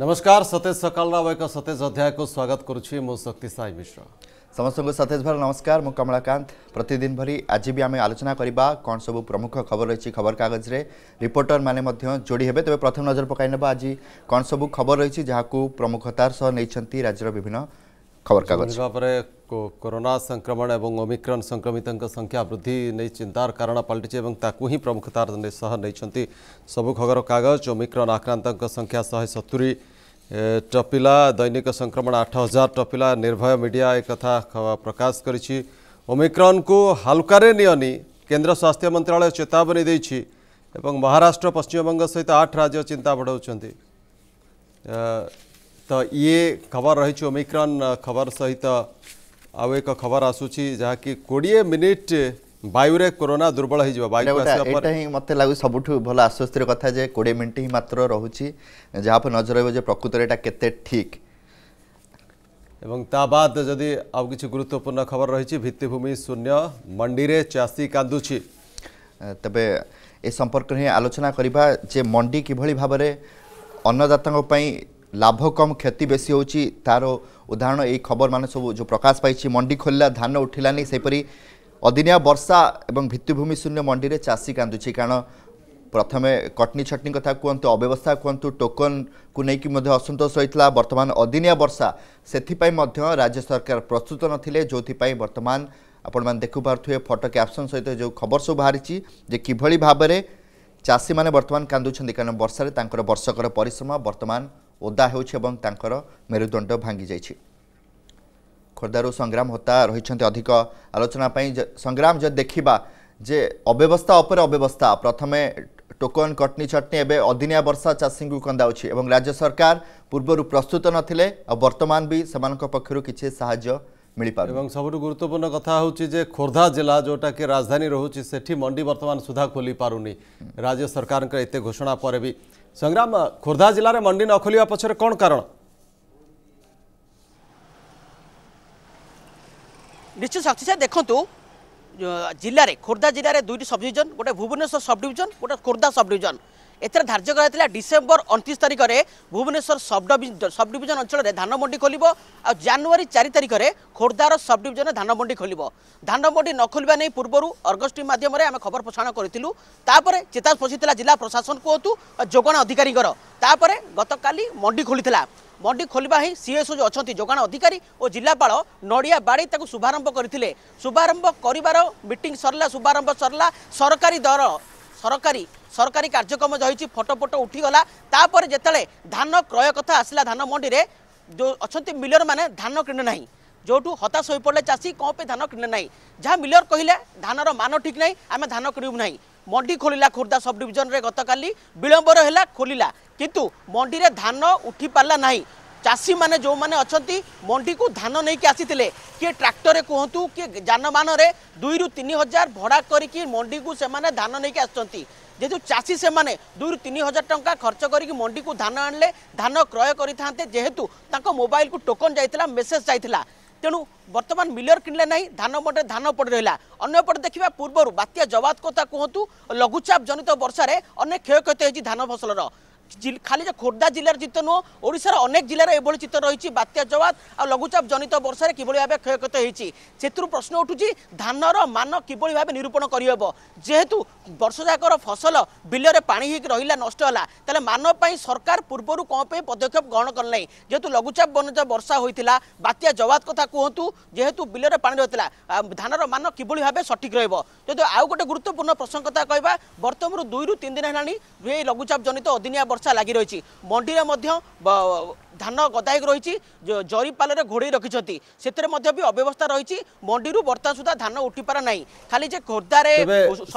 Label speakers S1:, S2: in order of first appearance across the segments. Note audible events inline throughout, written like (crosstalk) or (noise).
S1: नमस्कार सतेज सकाल एक सतेज अध्याय को स्वागत करुच्ची मो शक्ति साई मिश्र
S2: ସମସ୍ତଙ୍କୁ ସତେଜ ଭାଇ ନମସ୍କାର ମୁଁ କମଳାକାନ୍ତ ପ୍ରତିଦିନ ଭରି ଆଜି ବି ଆମେ ଆଲୋଚନା କରିବା କ'ଣ ସବୁ ପ୍ରମୁଖ ଖବର ରହିଛି ଖବରକାଗଜରେ ରିପୋର୍ଟରମାନେ ମଧ୍ୟ ଯୋଡ଼ି ହେବେ ତେବେ ପ୍ରଥମ ନଜର ପକାଇ ନେବା ଆଜି କ'ଣ ସବୁ ଖବର ରହିଛି ଯାହାକୁ ପ୍ରମୁଖତାର ସହ ନେଇଛନ୍ତି ରାଜ୍ୟର ବିଭିନ୍ନ ଖବରକାଗଜ
S1: ଭାବରେ कोरोना संक्रमण और ओमिक्रन संक्रमित संख्या वृद्धि नहीं चिंतार कारण पलटे और प्रमुखता नहीं सबु खबर कागज ओमिक्रन आक्रांत संख्या शहे सतुरी टपिला दैनिक संक्रमण आठ हजार टपिला निर्भय मीडिया एक प्रकाश कर को हालुकार निनि केन्द्र स्वास्थ्य मंत्रालय चेतावनी देती महाराष्ट्र पश्चिमबंग सहित आठ राज्य चिंता बढ़ाऊँच तो ये खबर रही ओमिक्रन खबर सहित ଆଉ ଏକ ଖବର ଆସୁଛି ଯାହାକି କୋଡ଼ିଏ ମିନିଟ୍ ବାୟୁରେ କରୋନା ଦୁର୍ବଳ ହେଇଯିବ ଏଇଟା
S2: ହିଁ ମୋତେ ଲାଗୁଛି ସବୁଠୁ ଭଲ ଆଶ୍ୱସ୍ତିର କଥା ଯେ କୋଡ଼ିଏ ମିନିଟ୍ ହିଁ ମାତ୍ର ରହୁଛି ଯାହା ଉପରେ ନଜର ରହିବ ଯେ ପ୍ରକୃତରେ ଏଇଟା କେତେ ଠିକ୍
S1: এবং তা বাদ যদি আউ কিছু গুরুত্বপূর্ণ খবর রয়েছে ভিত্তিভূমি শূন্য মন্ডিরে চাষী কাঁদুছি
S2: তবে এ সম্পর্ক নিয়ে আলোচনা করা যে মন্ডি কিভাবে ভাবে অন্নদাতা ଲାଭ କମ୍ କ୍ଷତି ବେଶୀ ହେଉଛି ତା'ର ଉଦାହରଣ ଏଇ ଖବରମାନେ ସବୁ ଯେଉଁ ପ୍ରକାଶ ପାଇଛି ମଣ୍ଡି ଖୋଲିଲା ଧାନ ଉଠିଲାନି ସେହିପରି ଅଦିନିଆ ବର୍ଷା ଏବଂ ଭିତ୍ତିଭୂମି ଶୂନ୍ୟ ମଣ୍ଡିରେ ଚାଷୀ କାନ୍ଦୁଛି କାରଣ ପ୍ରଥମେ କଟନୀ ଛଟନୀ କଥା କୁହନ୍ତୁ ଅବ୍ୟବସ୍ଥା କୁହନ୍ତୁ ଟୋକନକୁ ନେଇକି ମଧ୍ୟ ଅସନ୍ତୋଷ ରହିଥିଲା ବର୍ତ୍ତମାନ ଅଦିନିଆ ବର୍ଷା ସେଥିପାଇଁ ମଧ୍ୟ ରାଜ୍ୟ ସରକାର ପ୍ରସ୍ତୁତ ନଥିଲେ ଯେଉଁଥିପାଇଁ ବର୍ତ୍ତମାନ ଆପଣମାନେ ଦେଖିପାରୁଥିବେ ଫଟୋ କ୍ୟାପ୍ସନ୍ ସହିତ ଯେଉଁ ଖବର ସବୁ ବାହାରିଛି ଯେ କିଭଳି ଭାବରେ ଚାଷୀମାନେ ବର୍ତ୍ତମାନ କାନ୍ଦୁଛନ୍ତି କାରଣ ବର୍ଷାରେ ତାଙ୍କର ବର୍ଷକର ପରିଶ୍ରମ ବର୍ତ୍ତମାନ ଓଦା ହେଉଛି ଏବଂ ତାଙ୍କର ମେରୁଦଣ୍ଡ ଭାଙ୍ଗିଯାଇଛି ଖୋର୍ଦ୍ଧାରୁ ସଂଗ୍ରାମ ହୋତା ରହିଛନ୍ତି ଅଧିକ ଆଲୋଚନା ପାଇଁ ସଂଗ୍ରାମ ଯଦି ଦେଖିବା ଯେ ଅବ୍ୟବସ୍ଥା ଉପରେ ଅବ୍ୟବସ୍ଥା ପ୍ରଥମେ ଟୋକନ କଟନୀ ଛଟନୀ ଏବେ ଅଦିନିଆ ବର୍ଷା ଚାଷୀଙ୍କୁ କନ୍ଦାଉଛି ଏବଂ ରାଜ୍ୟ ସରକାର ପୂର୍ବରୁ ପ୍ରସ୍ତୁତ ନଥିଲେ ଆଉ ବର୍ତ୍ତମାନ ବି ସେମାନଙ୍କ ପକ୍ଷରୁ କିଛି ସାହାଯ୍ୟ ମିଳିପାରୁ ଏବଂ ସବୁଠୁ ଗୁରୁତ୍ୱପୂର୍ଣ୍ଣ କଥା ହେଉଛି ଯେ ଖୋର୍ଦ୍ଧା ଜିଲ୍ଲା ଯେଉଁଟାକି ରାଜଧାନୀ ରହୁଛି ସେଠି ମଣ୍ଡି
S1: ବର୍ତ୍ତମାନ ସୁଦ୍ଧା ଖୋଲି ପାରୁନି ରାଜ୍ୟ ସରକାରଙ୍କର ଏତେ ଘୋଷଣା ପରେ ବି ସଂଗ୍ରାମ ଖୋର୍ଦ୍ଧା ଜିଲ୍ଲାରେ ମଣ୍ଡି ନ ଖୋଲିବା ପଛରେ କ'ଣ କାରଣ
S3: ନିଶ୍ଚିତ ସାକ୍ଷୀ ସାର୍ ଦେଖନ୍ତୁ ଜିଲ୍ଲାରେ ଖୋର୍ଦ୍ଧା ଜିଲ୍ଲାରେ ଦୁଇଟି ସବ୍ଡିଭିଜନ୍ ଗୋଟେ ଭୁବନେଶ୍ୱର ସବ୍ଡିଭିଜନ୍ ଗୋଟେ ଖୋର୍ଦ୍ଧା ସବ୍ଡିଭିଜନ୍ ଏଥିରେ ଧାର୍ଯ୍ୟ କରାଯାଇଥିଲା ଡିସେମ୍ବର ଅଣତିରିଶ ତାରିଖରେ ଭୁବନେଶ୍ୱର ସବ୍ ଡିଭିଜନ ଅଞ୍ଚଳରେ ଧାନମଣ୍ଡି ଖୋଲିବ ଆଉ ଜାନୁଆରୀ ଚାରି ତାରିଖରେ ଖୋର୍ଦ୍ଧାର ସବ୍ ଡିଭିଜନରେ ଧାନମଣ୍ଡି ଖୋଲିବ ଧାନମଣ୍ଡି ନ ଖୋଲିବା ନେଇ ପୂର୍ବରୁ ଅର୍ଗସ୍ ଟିମ୍ ମାଧ୍ୟମରେ ଆମେ ଖବର ପ୍ରସାରଣ କରିଥିଲୁ ତାପରେ ଚେତାବନୀ ପଶିଥିଲା ଜିଲ୍ଲା ପ୍ରଶାସନ କୁହନ୍ତୁ ଯୋଗାଣ ଅଧିକାରୀଙ୍କର ତାପରେ ଗତକାଲି ମଣ୍ଡି ଖୋଲିଥିଲା ମଣ୍ଡି ଖୋଲିବା ହିଁ ସିଏସ୍ଓ ଯେଉଁ ଅଛନ୍ତି ଯୋଗାଣ ଅଧିକାରୀ ଓ ଜିଲ୍ଲାପାଳ ନଡ଼ିଆ ବାଡ଼ି ତାକୁ ଶୁଭାରମ୍ଭ କରିଥିଲେ ଶୁଭାରମ୍ଭ କରିବାର ମିଟିଂ ସରିଲା ଶୁଭାରମ୍ଭ ସରିଲା ସରକାରୀ ଦର সরকারি সরকারি কার্যক্রম রয়েছে ফটো ফটো উঠিগলা তাপরে যেতবে ধান ক্রয় কথা আসলা ধান মন্ডিরে যে অনেক মিলর মানে ধান কিণে না যেটু হতাশ হয়ে পড়লে চাষী কোপে ধান কিণে না যা মিলর কহিলে ধানর মান ঠিক না আমি ধান কিণবু না মন্ডি খোলা খোর্ধা সব ডিভিজনের গতকাল বিলম্বর হল খোলা কিন্তু মন্ডিরে ধান উঠি পারা না ଚାଷୀମାନେ ଯେଉଁମାନେ ଅଛନ୍ତି ମଣ୍ଡିକୁ ଧାନ ନେଇକି ଆସିଥିଲେ କିଏ ଟ୍ରାକ୍ଟରରେ କୁହନ୍ତୁ କିଏ ଯାନବାହନରେ ଦୁଇରୁ ତିନି ହଜାର ଭଡ଼ା କରିକି ମଣ୍ଡିକୁ ସେମାନେ ଧାନ ନେଇକି ଆସୁଛନ୍ତି যেহেতু চাষী সেমানে দুই তিন হাজার টঙ্কা খরচ করি মন্ডিকু ধান আনলে ধান ক্রয় করে থাকে যেহেতু তাঁর মোবাইল কু টোকন যাই মেসেজ যাই তেণু বর্তমান মিলর কিনলে না ধান মঠে ধান পড়ে রহলা অন্যপটে দেখা পূর্বর বাত্যা জবাত কথা কুহতু লঘুচাপ জনিত বর্ষার অনেক ক্ষয়ক্ষতি হয়েছে ধান ফসলর খালি যে খୋର୍ଦ୍ଧା জেলার চিত্র নুহ ওড়শার অনেক জেলার এভাবে চিত্র রয়েছে বাত্যা জবাত আর লঘুচাপ জনিত বর্ষার কিভাবে ভাবে ক্ষয়ক্ষত হয়েছে সেতু প্রশ্ন উঠুছি ধানর মান কিভাবে ভাবে নিরূপণ করহব যেহেতু বর্ষযাকর ফসল বিলরে পা হয়ে রহলা নষ্ট হল তাহলে মান সরকার পূর্বর কোণ পদক্ষেপ গ্রহণ কলে না যেহেতু লঘুচাপ বনিত বর্ষা হয়েছিল বাত্যা জবাত কথা কুহতু যেহেতু বিলরে পা রয়েছিল ধানর মান কিভাবে ভাবে সঠিক রহব যদি আউ গোটে গুরুত্বপূর্ণ প্রসঙ্গ কথা কহা বর্তমান দুই রু তিন দিন হল এই লঘুচাপ জনিত অদিনিয়া বর্ষা ବର୍ଷା ଲାଗି ରହିଛି ମଣ୍ଡିରେ ମଧ୍ୟ ଧାନ ଗଦାଇକି ରହିଛି ଜରିପାଲରେ ଘୋଡ଼େଇ ରଖିଛନ୍ତି ସେଥିରେ ମଧ୍ୟ ବି ଅବ୍ୟବସ୍ଥା ରହିଛି ମଣ୍ଡିରୁ ବର୍ତ୍ତମାନ ସୁଦ୍ଧା ଧାନ ଉଠିପାରା ନାହିଁ ଖାଲି ଯେ ଖୋର୍ଦ୍ଧାରେ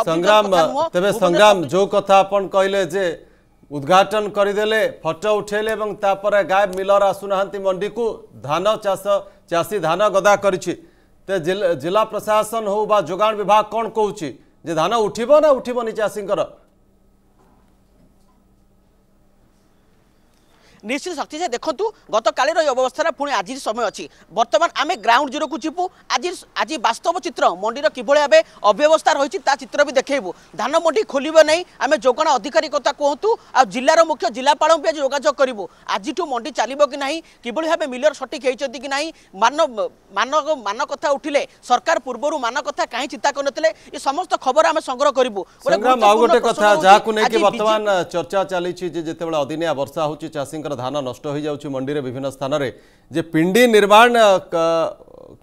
S3: ସଂଗ୍ରାମ ତେବେ ସଂଗ୍ରାମ
S1: ଯେଉଁ କଥା ଆପଣ କହିଲେ ଯେ ଉଦ୍ଘାଟନ କରିଦେଲେ ଫଟୋ ଉଠେଇଲେ ଏବଂ ତାପରେ ଗାୟ ମିଲର ଆସୁନାହାନ୍ତି ମଣ୍ଡିକୁ ଧାନ ଚାଷ ଚାଷୀ ଧାନ ଗଦା କରିଛି ତେ ଜିଲ୍ଲା ପ୍ରଶାସନ ହଉ ବା ଯୋଗାଣ ବିଭାଗ କ'ଣ କହୁଛି ଯେ ଧାନ ଉଠିବ ନା ଉଠିବନି ଚାଷୀଙ୍କର
S3: ନିଶ୍ଚିତ ଶକ୍ତି ସେ ଦେଖନ୍ତୁ ଗତକାଲିର ଏ ଅବସ୍ଥାରେ ପୁଣି ଆଜିର ସମୟ ଅଛି ବର୍ତ୍ତମାନ ଆମେ ଗ୍ରାଉଣ୍ଡ ଜିରୋକୁ ଯିବୁ ଆଜି ଆଜି ବାସ୍ତବ ଚିତ୍ର ମଣ୍ଡିର କିଭଳି ଭାବେ ଅବ୍ୟବସ୍ଥା ରହିଛି ତା ଚିତ୍ର ବି ଦେଖେଇବୁ ଧାନ ମଣ୍ଡି ଖୋଲିବ ନାହିଁ ଆମେ ଯୋଗାଣ ଅଧିକାରୀ କଥା କୁହନ୍ତୁ ଆଉ ଜିଲ୍ଲାର ମୁଖ୍ୟ ଜିଲ୍ଲାପାଳଙ୍କୁ ବି ଆଜି ଯୋଗାଯୋଗ କରିବୁ ଆଜିଠୁ ମଣ୍ଡି ଚାଲିବ କି ନାହିଁ କିଭଳି ଭାବେ ମିଲର ସଠିକ୍ ହେଇଛନ୍ତି କି ନାହିଁ ମାନ ମାନ ମାନ କଥା ଉଠିଲେ ସରକାର ପୂର୍ବରୁ ମାନ କଥା କାହିଁ ଚିନ୍ତା କରିନଥିଲେ ଏ ସମସ୍ତ ଖବର ଆମେ ସଂଗ୍ରହ କରିବୁ ଆଉ ଗୋଟେ କଥା ଯାହାକୁ ନେଇକି ବର୍ତ୍ତମାନ
S1: ଚର୍ଚ୍ଚା ଚାଲିଛି ଯେ ଯେତେବେଳେ ଅଦିନିଆ ବର୍ଷା ହେଉଛି ଚାଷୀଙ୍କର ଏଥର ଧାନ ନଷ୍ଟ ହୋଇଯାଉଛି ମଣ୍ଡିରେ ବିଭିନ୍ନ ସ୍ଥାନରେ ଯେ ପିଣ୍ଡି ନିର୍ମାଣ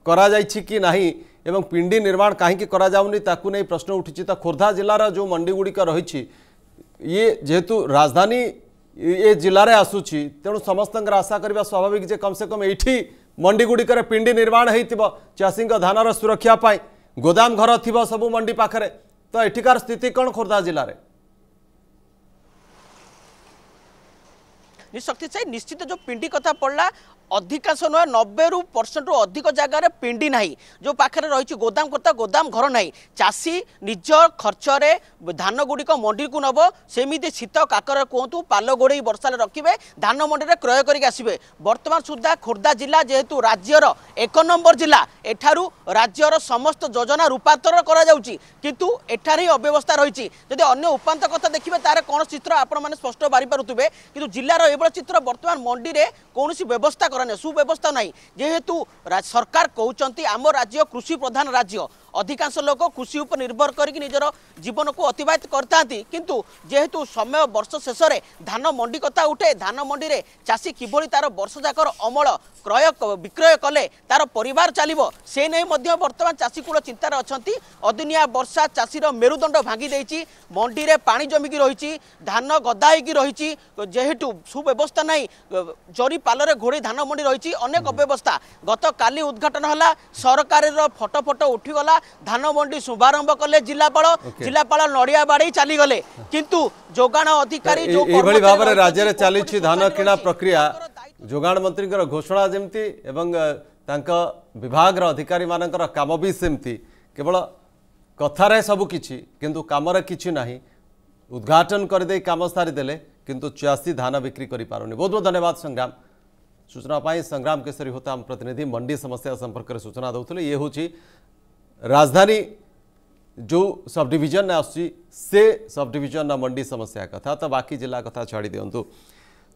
S1: କରାଯାଇଛି କି ନାହିଁ ଏବଂ ପିଣ୍ଡି ନିର୍ମାଣ କାହିଁକି କରାଯାଉନି ତାକୁ ନେଇ ପ୍ରଶ୍ନ ଉଠିଛି ତ ଖୋର୍ଦ୍ଧା ଜିଲ୍ଲାର ଯେଉଁ ମଣ୍ଡିଗୁଡ଼ିକ ରହିଛି ଇଏ ଯେହେତୁ ରାଜଧାନୀ ଏ ଜିଲ୍ଲାରେ ଆସୁଛି ତେଣୁ ସମସ୍ତଙ୍କର ଆଶା କରିବା ସ୍ୱାଭାବିକ ଯେ କମ୍ସେ କମ୍ ଏଇଠି ମଣ୍ଡିଗୁଡ଼ିକରେ ପିଣ୍ଡି ନିର୍ମାଣ ହୋଇଥିବ ଚାଷୀଙ୍କ ଧାନର ସୁରକ୍ଷା ପାଇଁ ଗୋଦାମ ଘର ଥିବ ସବୁ ମଣ୍ଡି ପାଖରେ ତ ଏଠିକାର ସ୍ଥିତି କ'ଣ ଖୋର୍ଦ୍ଧା ଜିଲ୍ଲାରେ
S3: শক্তি সাই নিশ্চিত যে পিণ্ডি কথা পড়লা ଅଧିକାଂଶ ନୁହେଁ ନବେରୁ ପରସେଣ୍ଟରୁ ଅଧିକ ଜାଗାରେ ପିଣ୍ଡି ନାହିଁ ଯେଉଁ ପାଖରେ ରହିଛି ଗୋଦାମ କଥା ଗୋଦାମ ଘର ନାହିଁ ଚାଷୀ ନିଜ ଖର୍ଚ୍ଚରେ ଧାନଗୁଡ଼ିକ ମଣ୍ଡିକୁ ନେବ ସେମିତି ଶୀତ କାକରରେ କୁହନ୍ତୁ ପାଲ ଗୋଡ଼େଇ ବର୍ଷାରେ ରଖିବେ ଧାନ ମଣ୍ଡିରେ କ୍ରୟ କରିକି ଆସିବେ ବର୍ତ୍ତମାନ ସୁଦ୍ଧା ଖୋର୍ଦ୍ଧା ଜିଲ୍ଲା ଯେହେତୁ ରାଜ୍ୟର ଏକ ନମ୍ବର ଜିଲ୍ଲା ଏଠାରୁ ରାଜ୍ୟର ସମସ୍ତ ଯୋଜନା ରୂପାନ୍ତର କରାଯାଉଛି କିନ୍ତୁ ଏଠାରେ ହିଁ ଅବ୍ୟବସ୍ଥା ରହିଛି ଯଦି ଅନ୍ୟ ଉପାନ୍ତ କଥା ଦେଖିବେ ତାର କ'ଣ ଚିତ୍ର ଆପଣମାନେ ସ୍ପଷ୍ଟ ବାହାରିପାରୁଥିବେ କିନ୍ତୁ ଜିଲ୍ଲାର ଏ ଏଭଳି ଚିତ୍ର ବର୍ତ୍ତମାନ ମଣ୍ଡିରେ କୌଣସି ବ୍ୟବସ୍ଥା କରାନାହିଁ ସୁବ୍ୟବସ୍ଥା ନାହିଁ ଯେହେତୁ ସରକାର କହୁଛନ୍ତି ଆମ ରାଜ୍ୟ କୃଷି ପ୍ରଧାନ ରାଜ୍ୟ ଅଧିକାଂଶ ଲୋକ କୃଷି ଉପରେ ନିର୍ଭର କରିକି ନିଜର ଜୀବନକୁ ଅତିବାହିତ କରିଥାନ୍ତି କିନ୍ତୁ ଯେହେତୁ ସମୟ ବର୍ଷ ଶେଷରେ ଧାନ ମଣ୍ଡି କଥା ଉଠେ ଧାନ ମଣ୍ଡିରେ ଚାଷୀ କିଭଳି ତାର ବର୍ଷଯାକର ଅମଳ କ୍ରୟ ବିକ୍ରୟ କଲେ ତାର ପରିବାର ଚାଲିବ ସେ ନେଇ ମଧ୍ୟ ବର୍ତ୍ତମାନ ଚାଷୀକୂଳ ଚିନ୍ତାରେ ଅଛନ୍ତି ଅଦିନିଆ ବର୍ଷା ଚାଷୀର ମେରୁଦଣ୍ଡ ଭାଙ୍ଗି ଦେଇଛି ମଣ୍ଡିରେ ପାଣି ଜମିକି ରହିଛି ଧାନ ଗଦା ହେଇକି ରହିଛି ଯେହେତୁ ସୁବ୍ୟବସ୍ଥା ନାହିଁ ଜରି ପାଲରେ ଘୋଡ଼ି ଧାନ ମଣ୍ଡି ରହିଛି ଅନେକ ଅବ୍ୟବସ୍ଥା ଗତକାଲି ଉଦ୍ଘାଟନ ହେଲା ସରକାରର ଫଟୋ ଫଟୋ ଉଠିଗଲା ଧାନ ମଣ୍ଡି ଶୁଭାରମ୍ଭ କଲେ ଜିଲ୍ଲାପାଳ ଜିଲ୍ଲାପାଳ ନଡ଼ିଆ ବାଡ଼େଇ ଚାଲିଗଲେ କିନ୍ତୁ ଯୋଗାଣ ଅଧିକାରୀ ଏଇଭଳି
S1: ଭାବରେ ରାଜ୍ୟରେ ଚାଲିଛି ଧାନ କିଣା ପ୍ରକ୍ରିୟା ଯୋଗାଣ ମନ୍ତ୍ରୀଙ୍କର ଘୋଷଣା ଯେମିତି ଏବଂ ତାଙ୍କ ବିଭାଗର ଅଧିକାରୀମାନଙ୍କର କାମ ବି ସେମିତି କେବଳ କଥାରେ ସବୁ କିଛି କିନ୍ତୁ କାମରେ କିଛି ନାହିଁ ଉଦ୍ଘାଟନ କରିଦେଇ କାମ ସାରିଦେଲେ କିନ୍ତୁ ଚାଷୀ ଧାନ ବିକ୍ରି କରିପାରୁନି ବହୁତ ବହୁତ ଧନ୍ୟବାଦ ସଂଗ୍ରାମ ସୂଚନା ପାଇଁ ସଂଗ୍ରାମ କେଶରୀ ହୋତା ଆମ ପ୍ରତିନିଧି ମଣ୍ଡି ସମସ୍ୟା ସମ୍ପର୍କରେ ସୂଚନା ଦେଉଥିଲେ ଇଏ ହେଉଛି राजधानी जो सब डिजन से सब डिजन मंडी समस्या कथा तो बाकी जिला कथा छाड़ी दिं तो,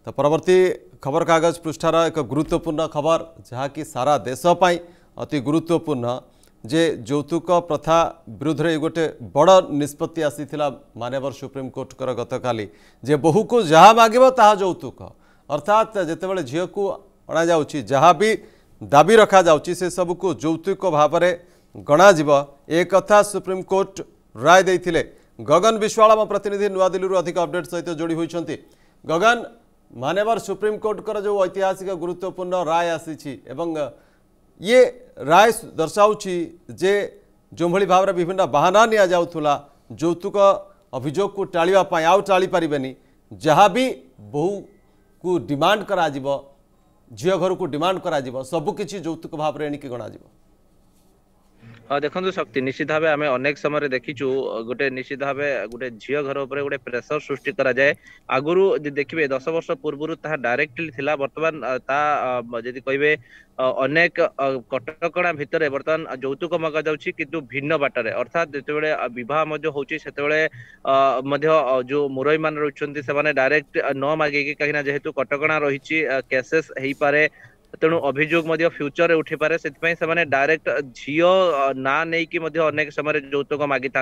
S1: तो परवर्ती खबरकगज पृष्ठार एक गुरुत्वपूर्ण खबर जहाँकि सारा देश अति गुरुत्वपूर्ण जे जौतुक प्रथा विरुद्ध गोटे बड़ निष्पत्ति आसी मानवर सुप्रीमकोर्टकर गत काली जे बोहू को जहाँ मागे जौतुक अर्थात जिते जितेबाला झी को अणा जा दाबी रखा जा सबको जौतुक भाव में गणाज ए राय रायले गगन विश्वाल आम प्रतिनिधि नयाँ दिल्ली अधिक अपडेट सहित जोड़ी जोडीहो गगन सुप्रीम कोर्ट कर जो ऐतिहासिक गुरुत्वपूर्ण राय आसी आसि एय दर्शाउ भावना विभिन्न बाहना नियाउला जौतुक अभियोगको टालिप आउ बहु करा जहाँबि बो घर को डिमांड करा डिमान्ड गरिब किछि जौतुक भाव एणिक गणा
S4: ଦେଖନ୍ତୁ ଶକ୍ତି ନିଶ୍ଚିତ ଭାବେ ଆମେ ଅନେକ ସମୟରେ ଦେଖିଛୁ ଗୋଟେ ନିଶ୍ଚିତ ଭାବେ ଗୋଟେ ଝିଅ ଘର ଉପରେ ଗୋଟେ ପ୍ରେସର ସୃଷ୍ଟି କରାଯାଏ ଆଗରୁ ଦେଖିବେ ଦଶ ବର୍ଷ ପୂର୍ବରୁ ତାହା ଡାଇରେକ୍ଟଲି ଥିଲା ବର୍ତ୍ତମାନ ତା ଯଦି କହିବେ ଅନେକ କଟକଣା ଭିତରେ ବର୍ତ୍ତମାନ ଯୌତୁକ ମଗାଯାଉଛି କିନ୍ତୁ ଭିନ୍ନ ବାଟରେ ଅର୍ଥାତ ଯେତେବେଳେ ବିବାହ ମଧ୍ୟ ହଉଛି ସେତେବେଳେ ମଧ୍ୟ ଯୋଉ ମୁରଇମାନେ ରହୁଛନ୍ତି ସେମାନେ ଡାଇରେକ୍ଟ ନ ମାଗିକି କାହିଁକିନା ଯେହେତୁ କଟକଣା ରହିଛି କେସେସ୍ ହେଇପାରେ तेणु अभियोग फ्यूचर में उठी पारे से डायरेक्ट झीओ ना नहीं कि समय जौतुक मागि था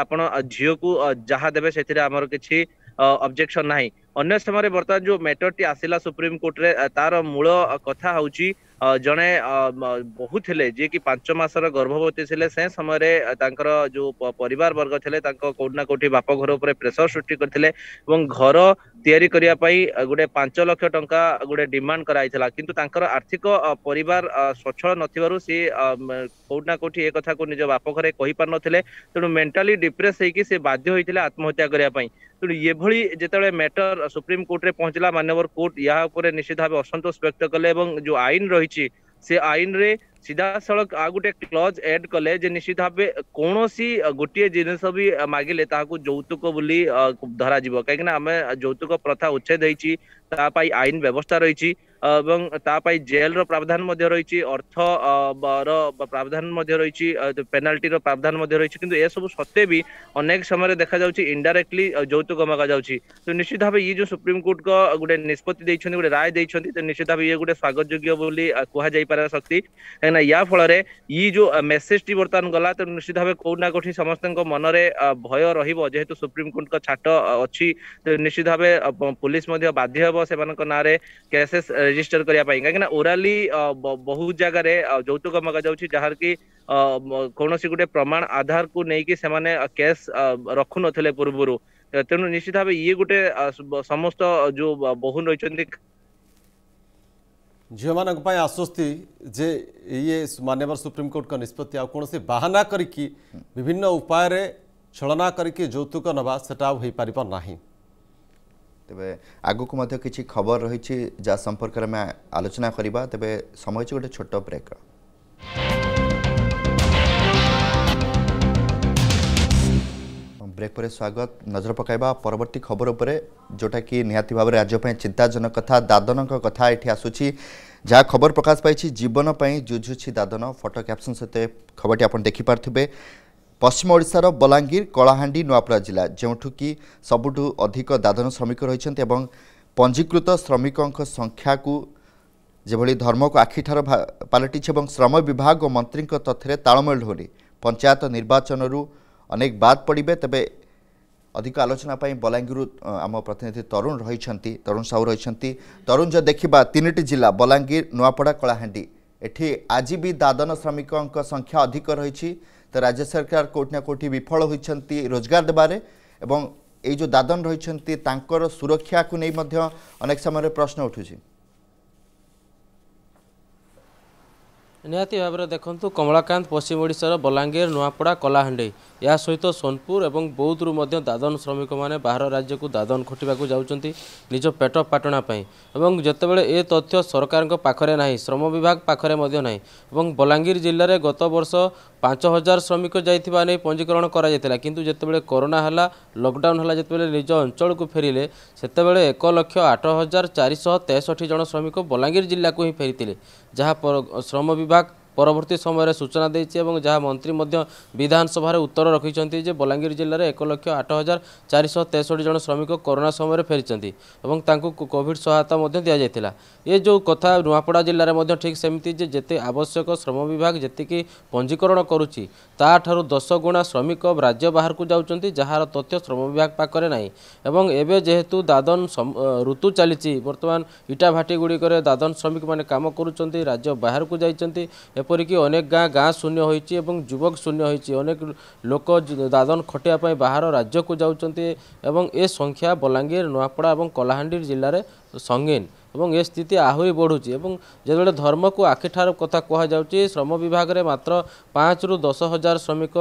S4: आप झीओ को जहा देवे से अब्जेक्शन ना अन्य समय बर्तमान जो मैटर टी आसला सुप्रीम कोर्ट रे तार मूल कथा हूँ ଜଣେ ବହୁ ଥିଲେ ଯିଏକି ପାଞ୍ଚ ମାସର ଗର୍ଭବତୀ ଥିଲେ ସେ ସମୟରେ ତାଙ୍କର ଯୋଉ ପରିବାର ବର୍ଗ ଥିଲେ ତାଙ୍କ କୋଉଠି ନା କୋଉଠି ବାପ ଘର ଉପରେ ପ୍ରେସର ସୃଷ୍ଟି କରିଥିଲେ ଏବଂ ଘର ତିଆରି କରିବା ପାଇଁ ଗୋଟେ ପାଞ୍ଚ ଲକ୍ଷ ଟଙ୍କା ଗୋଟେ ଡିମାଣ୍ଡ କରାଯାଇଥିଲା କିନ୍ତୁ ତାଙ୍କର ଆର୍ଥିକ ପରିବାର ସ୍ୱଚ୍ଛଳ ନଥିବାରୁ ସେ କୋଉଠି ନା କୋଉଠି ଏ କଥାକୁ ନିଜ ବାପ ଘରେ କହିପାରୁନଥିଲେ ତେଣୁ ମେଣ୍ଟାଲି ଡିପ୍ରେସ ହେଇକି ସେ ବାଧ୍ୟ ହୋଇଥିଲେ ଆତ୍ମହତ୍ୟା କରିବା ପାଇଁ तेनाली मैटर सुप्रीम कोर्ट में पहुंचला मानवर कोर्ट यहाँ निश्चित भाव असंतोष व्यक्त कले जो आईन रही से आईन रे सीधा साल आ गोटे क्लज एड कले निश्चित भाव कौन सी गोटे जिन भी मागिले जौतुक बोली धर जा कहीं आम जौतुक प्रथा उच्छेद ତା ପାଇଁ ଆଇନ ବ୍ୟବସ୍ଥା ରହିଛି ଏବଂ ତା ପାଇଁ ଜେଲ୍ର ପ୍ରାବଧାନ ମଧ୍ୟ ରହିଛି ଅର୍ଥର ପ୍ରାବଧାନ ମଧ୍ୟ ରହିଛି ପେନାଲ୍ଟିର ପ୍ରାବଧାନ ମଧ୍ୟ ରହିଛି କିନ୍ତୁ ଏସବୁ ସତ୍ତ୍ୱେ ବି ଅନେକ ସମୟରେ ଦେଖାଯାଉଛି ଇଣ୍ଡାଇରେକ୍ଟଲି ଯୌତୁକ ମଗାଯାଉଛି ତ ନିଶ୍ଚିତ ଭାବେ ଇଏ ଯେଉଁ ସୁପ୍ରିମକୋର୍ଟଙ୍କ ଗୋଟେ ନିଷ୍ପତ୍ତି ଦେଇଛନ୍ତି ଗୋଟେ ରାୟ ଦେଇଛନ୍ତି ତ ନିଶ୍ଚିତ ଭାବେ ଇଏ ଗୋଟେ ସ୍ୱାଗତଯୋଗ୍ୟ ବୋଲି କୁହାଯାଇପାରିବା ଶକ୍ତି କାହିଁକିନା ୟା ଫଳରେ ଇଏ ଯେଉଁ ମେସେଜଟି ବର୍ତ୍ତମାନ ଗଲା ତ ନିଶ୍ଚିତ ଭାବେ କୋଉଠି ନା କୋଉଠି ସମସ୍ତଙ୍କ ମନରେ ଭୟ ରହିବ ଯେହେତୁ ସୁପ୍ରିମକୋର୍ଟଙ୍କ ଛାଟ ଅଛି ତ ନିଶ୍ଚିତ ଭାବେ ପୋଲିସ ମଧ୍ୟ ବାଧ୍ୟ ହେବ से नारे रजिस्टर करिया पाई कहीं ओराली बहुत जगह जौतुक मगा जाऊँ जहाँ की कौन सी गोटे प्रमाण आधार को लेकिन से मैंने कैस रखु नए पूर्व तेणु निश्चित भाव ये गोटे समस्त जो बहु रही
S1: झील मान आश्वस्ति जे ये मानवर सुप्रीम कोर्ट का निष्पत्ति आज बाहना करना करौतुक ना से हो पार नहीं
S2: ତେବେ ଆଗକୁ ମଧ୍ୟ କିଛି ଖବର ରହିଛି ଯାହା ସମ୍ପର୍କରେ ଆମେ ଆଲୋଚନା କରିବା ତେବେ ସମୟ ଅଛି ଗୋଟେ ଛୋଟ ବ୍ରେକ୍ର ବ୍ରେକ୍ ପରେ ସ୍ୱାଗତ ନଜର ପକାଇବା ପରବର୍ତ୍ତୀ ଖବର ଉପରେ ଯେଉଁଟାକି ନିହାତି ଭାବରେ ରାଜ୍ୟ ପାଇଁ ଚିନ୍ତାଜନକ କଥା ଦାଦନଙ୍କ କଥା ଏଠି ଆସୁଛି যা খবর প্রকাশ পাইছি জীবন পাই যুঝুছি দাদন ফটো ক্যাপশন সহ খবরটি আপনার দেখিপারে ପଶ୍ଚିମ ଓଡ଼ିଶାର ବଲାଙ୍ଗୀର କଳାହାଣ୍ଡି ନୂଆପଡ଼ା ଜିଲ୍ଲା ଯେଉଁଠୁ କି ସବୁଠୁ ଅଧିକ ଦାଦନ ଶ୍ରମିକ ରହିଛନ୍ତି ଏବଂ ପଞ୍ଜୀକୃତ ଶ୍ରମିକଙ୍କ ସଂଖ୍ୟାକୁ ଯେଭଳି ଧର୍ମକୁ ଆଖିଠାର ପାଲଟିଛି ଏବଂ ଶ୍ରମ ବିଭାଗ ଓ ମନ୍ତ୍ରୀଙ୍କ ତଥ୍ୟରେ ତାଳମେଳ ହୋଇ ପଞ୍ଚାୟତ ନିର୍ବାଚନରୁ ଅନେକ ବାଦ୍ ପଡ଼ିବେ ତେବେ ଅଧିକ ଆଲୋଚନା ପାଇଁ ବଲାଙ୍ଗୀରରୁ ଆମ ପ୍ରତିନିଧି ତରୁଣ ରହିଛନ୍ତି ତରୁଣ ସାହୁ ରହିଛନ୍ତି ତରୁଣ ଯଦି ଦେଖିବା ତିନିଟି ଜିଲ୍ଲା ବଲାଙ୍ଗୀର ନୂଆପଡ଼ା କଳାହାଣ୍ଡି ଏଠି ଆଜି ବି ଦାଦନ ଶ୍ରମିକଙ୍କ ସଂଖ୍ୟା ଅଧିକ ରହିଛି ତ ରାଜ୍ୟ ସରକାର କେଉଁଠି ନା କେଉଁଠି ବିଫଳ ହୋଇଛନ୍ତି ରୋଜଗାର ଦେବାରେ ଏବଂ ଏଇ ଯେଉଁ ଦାଦନ ରହିଛନ୍ତି ତାଙ୍କର ସୁରକ୍ଷାକୁ ନେଇ ମଧ୍ୟ ଅନେକ ସମୟରେ ପ୍ରଶ୍ନ ଉଠୁଛି
S5: ନିହାତି ଭାବରେ ଦେଖନ୍ତୁ କମଳାକାନ୍ତ ପଶ୍ଚିମ ଓଡ଼ିଶାର ବଲାଙ୍ଗୀର ନୂଆପଡ଼ା କଳାହାଣ୍ଡି ଏହା ସହିତ ସୋନପୁର ଏବଂ ବୌଦ୍ଧରୁ ମଧ୍ୟ ଦାଦନ ଶ୍ରମିକମାନେ ବାହାର ରାଜ୍ୟକୁ ଦାଦନ ଖଟିବାକୁ ଯାଉଛନ୍ତି ନିଜ ପେଟ ପାଟଣା ପାଇଁ ଏବଂ ଯେତେବେଳେ ଏ ତଥ୍ୟ ସରକାରଙ୍କ ପାଖରେ ନାହିଁ ଶ୍ରମ ବିଭାଗ ପାଖରେ ମଧ୍ୟ ନାହିଁ ଏବଂ ବଲାଙ୍ଗୀର ଜିଲ୍ଲାରେ ଗତ ବର୍ଷ ପାଞ୍ଚ ହଜାର ଶ୍ରମିକ ଯାଇଥିବା ନେଇ ପଞ୍ଜୀକରଣ କରାଯାଇଥିଲା କିନ୍ତୁ ଯେତେବେଳେ କରୋନା ହେଲା ଲକଡାଉନ୍ ହେଲା ଯେତେବେଳେ ନିଜ ଅଞ୍ଚଳକୁ ଫେରିଲେ ସେତେବେଳେ ଏକ ଲକ୍ଷ ଆଠ ହଜାର ଚାରିଶହ ତେଷଠି ଜଣ ଶ୍ରମିକ ବଲାଙ୍ଗୀର ଜିଲ୍ଲାକୁ ହିଁ ଫେରିଥିଲେ ଯାହା ଶ୍ରମ ବିଭାଗ Asbak ପରବର୍ତ୍ତୀ ସମୟରେ ସୂଚନା ଦେଇଛି ଏବଂ ଯାହା ମନ୍ତ୍ରୀ ମଧ୍ୟ ବିଧାନସଭାରେ ଉତ୍ତର ରଖିଛନ୍ତି ଯେ ବଲାଙ୍ଗୀର ଜିଲ୍ଲାରେ ଏକ ଲକ୍ଷ ଆଠ ହଜାର ଚାରିଶହ ତେଷଠି ଜଣ ଶ୍ରମିକ କରୋନା ସମୟରେ ଫେରିଛନ୍ତି ଏବଂ ତାଙ୍କୁ କୋଭିଡ଼ ସହାୟତା ମଧ୍ୟ ଦିଆଯାଇଥିଲା ଏ ଯେଉଁ କଥା ନୂଆପଡ଼ା ଜିଲ୍ଲାରେ ମଧ୍ୟ ଠିକ୍ ସେମିତି ଯେ ଯେତେ ଆବଶ୍ୟକ ଶ୍ରମ ବିଭାଗ ଯେତିକି ପଞ୍ଜୀକରଣ କରୁଛି ତାଠାରୁ ଦଶ ଗୁଣା ଶ୍ରମିକ ରାଜ୍ୟ ବାହାରକୁ ଯାଉଛନ୍ତି ଯାହାର ତଥ୍ୟ ଶ୍ରମ ବିଭାଗ ପାଖରେ ନାହିଁ ଏବଂ ଏବେ ଯେହେତୁ ଦାଦନ ଋତୁ ଚାଲିଛି ବର୍ତ୍ତମାନ ଇଟାଭାଟି ଗୁଡ଼ିକରେ ଦାଦନ ଶ୍ରମିକମାନେ କାମ କରୁଛନ୍ତି ରାଜ୍ୟ ବାହାରକୁ ଯାଇଛନ୍ତି ଏପରିକି ଅନେକ ଗାଁ ଗାଁ ଶୂନ୍ୟ ହୋଇଛି ଏବଂ ଯୁବକ ଶୂନ୍ୟ ହୋଇଛି ଅନେକ ଲୋକ ଦାଦନ ଖଟିବା ପାଇଁ ବାହାର ରାଜ୍ୟକୁ ଯାଉଛନ୍ତି ଏବଂ ଏ ସଂଖ୍ୟା ବଲାଙ୍ଗୀର ନୂଆପଡ଼ା ଏବଂ କଳାହାଣ୍ଡି ଜିଲ୍ଲାରେ ସଙ୍ଗୀନ ଏବଂ ଏ ସ୍ଥିତି ଆହୁରି ବଢ଼ୁଛି ଏବଂ ଯେତେବେଳେ ଧର୍ମକୁ ଆଖିଠାରୁ କଥା କୁହାଯାଉଛି ଶ୍ରମ ବିଭାଗରେ ମାତ୍ର ପାଞ୍ଚରୁ ଦଶ ହଜାର ଶ୍ରମିକ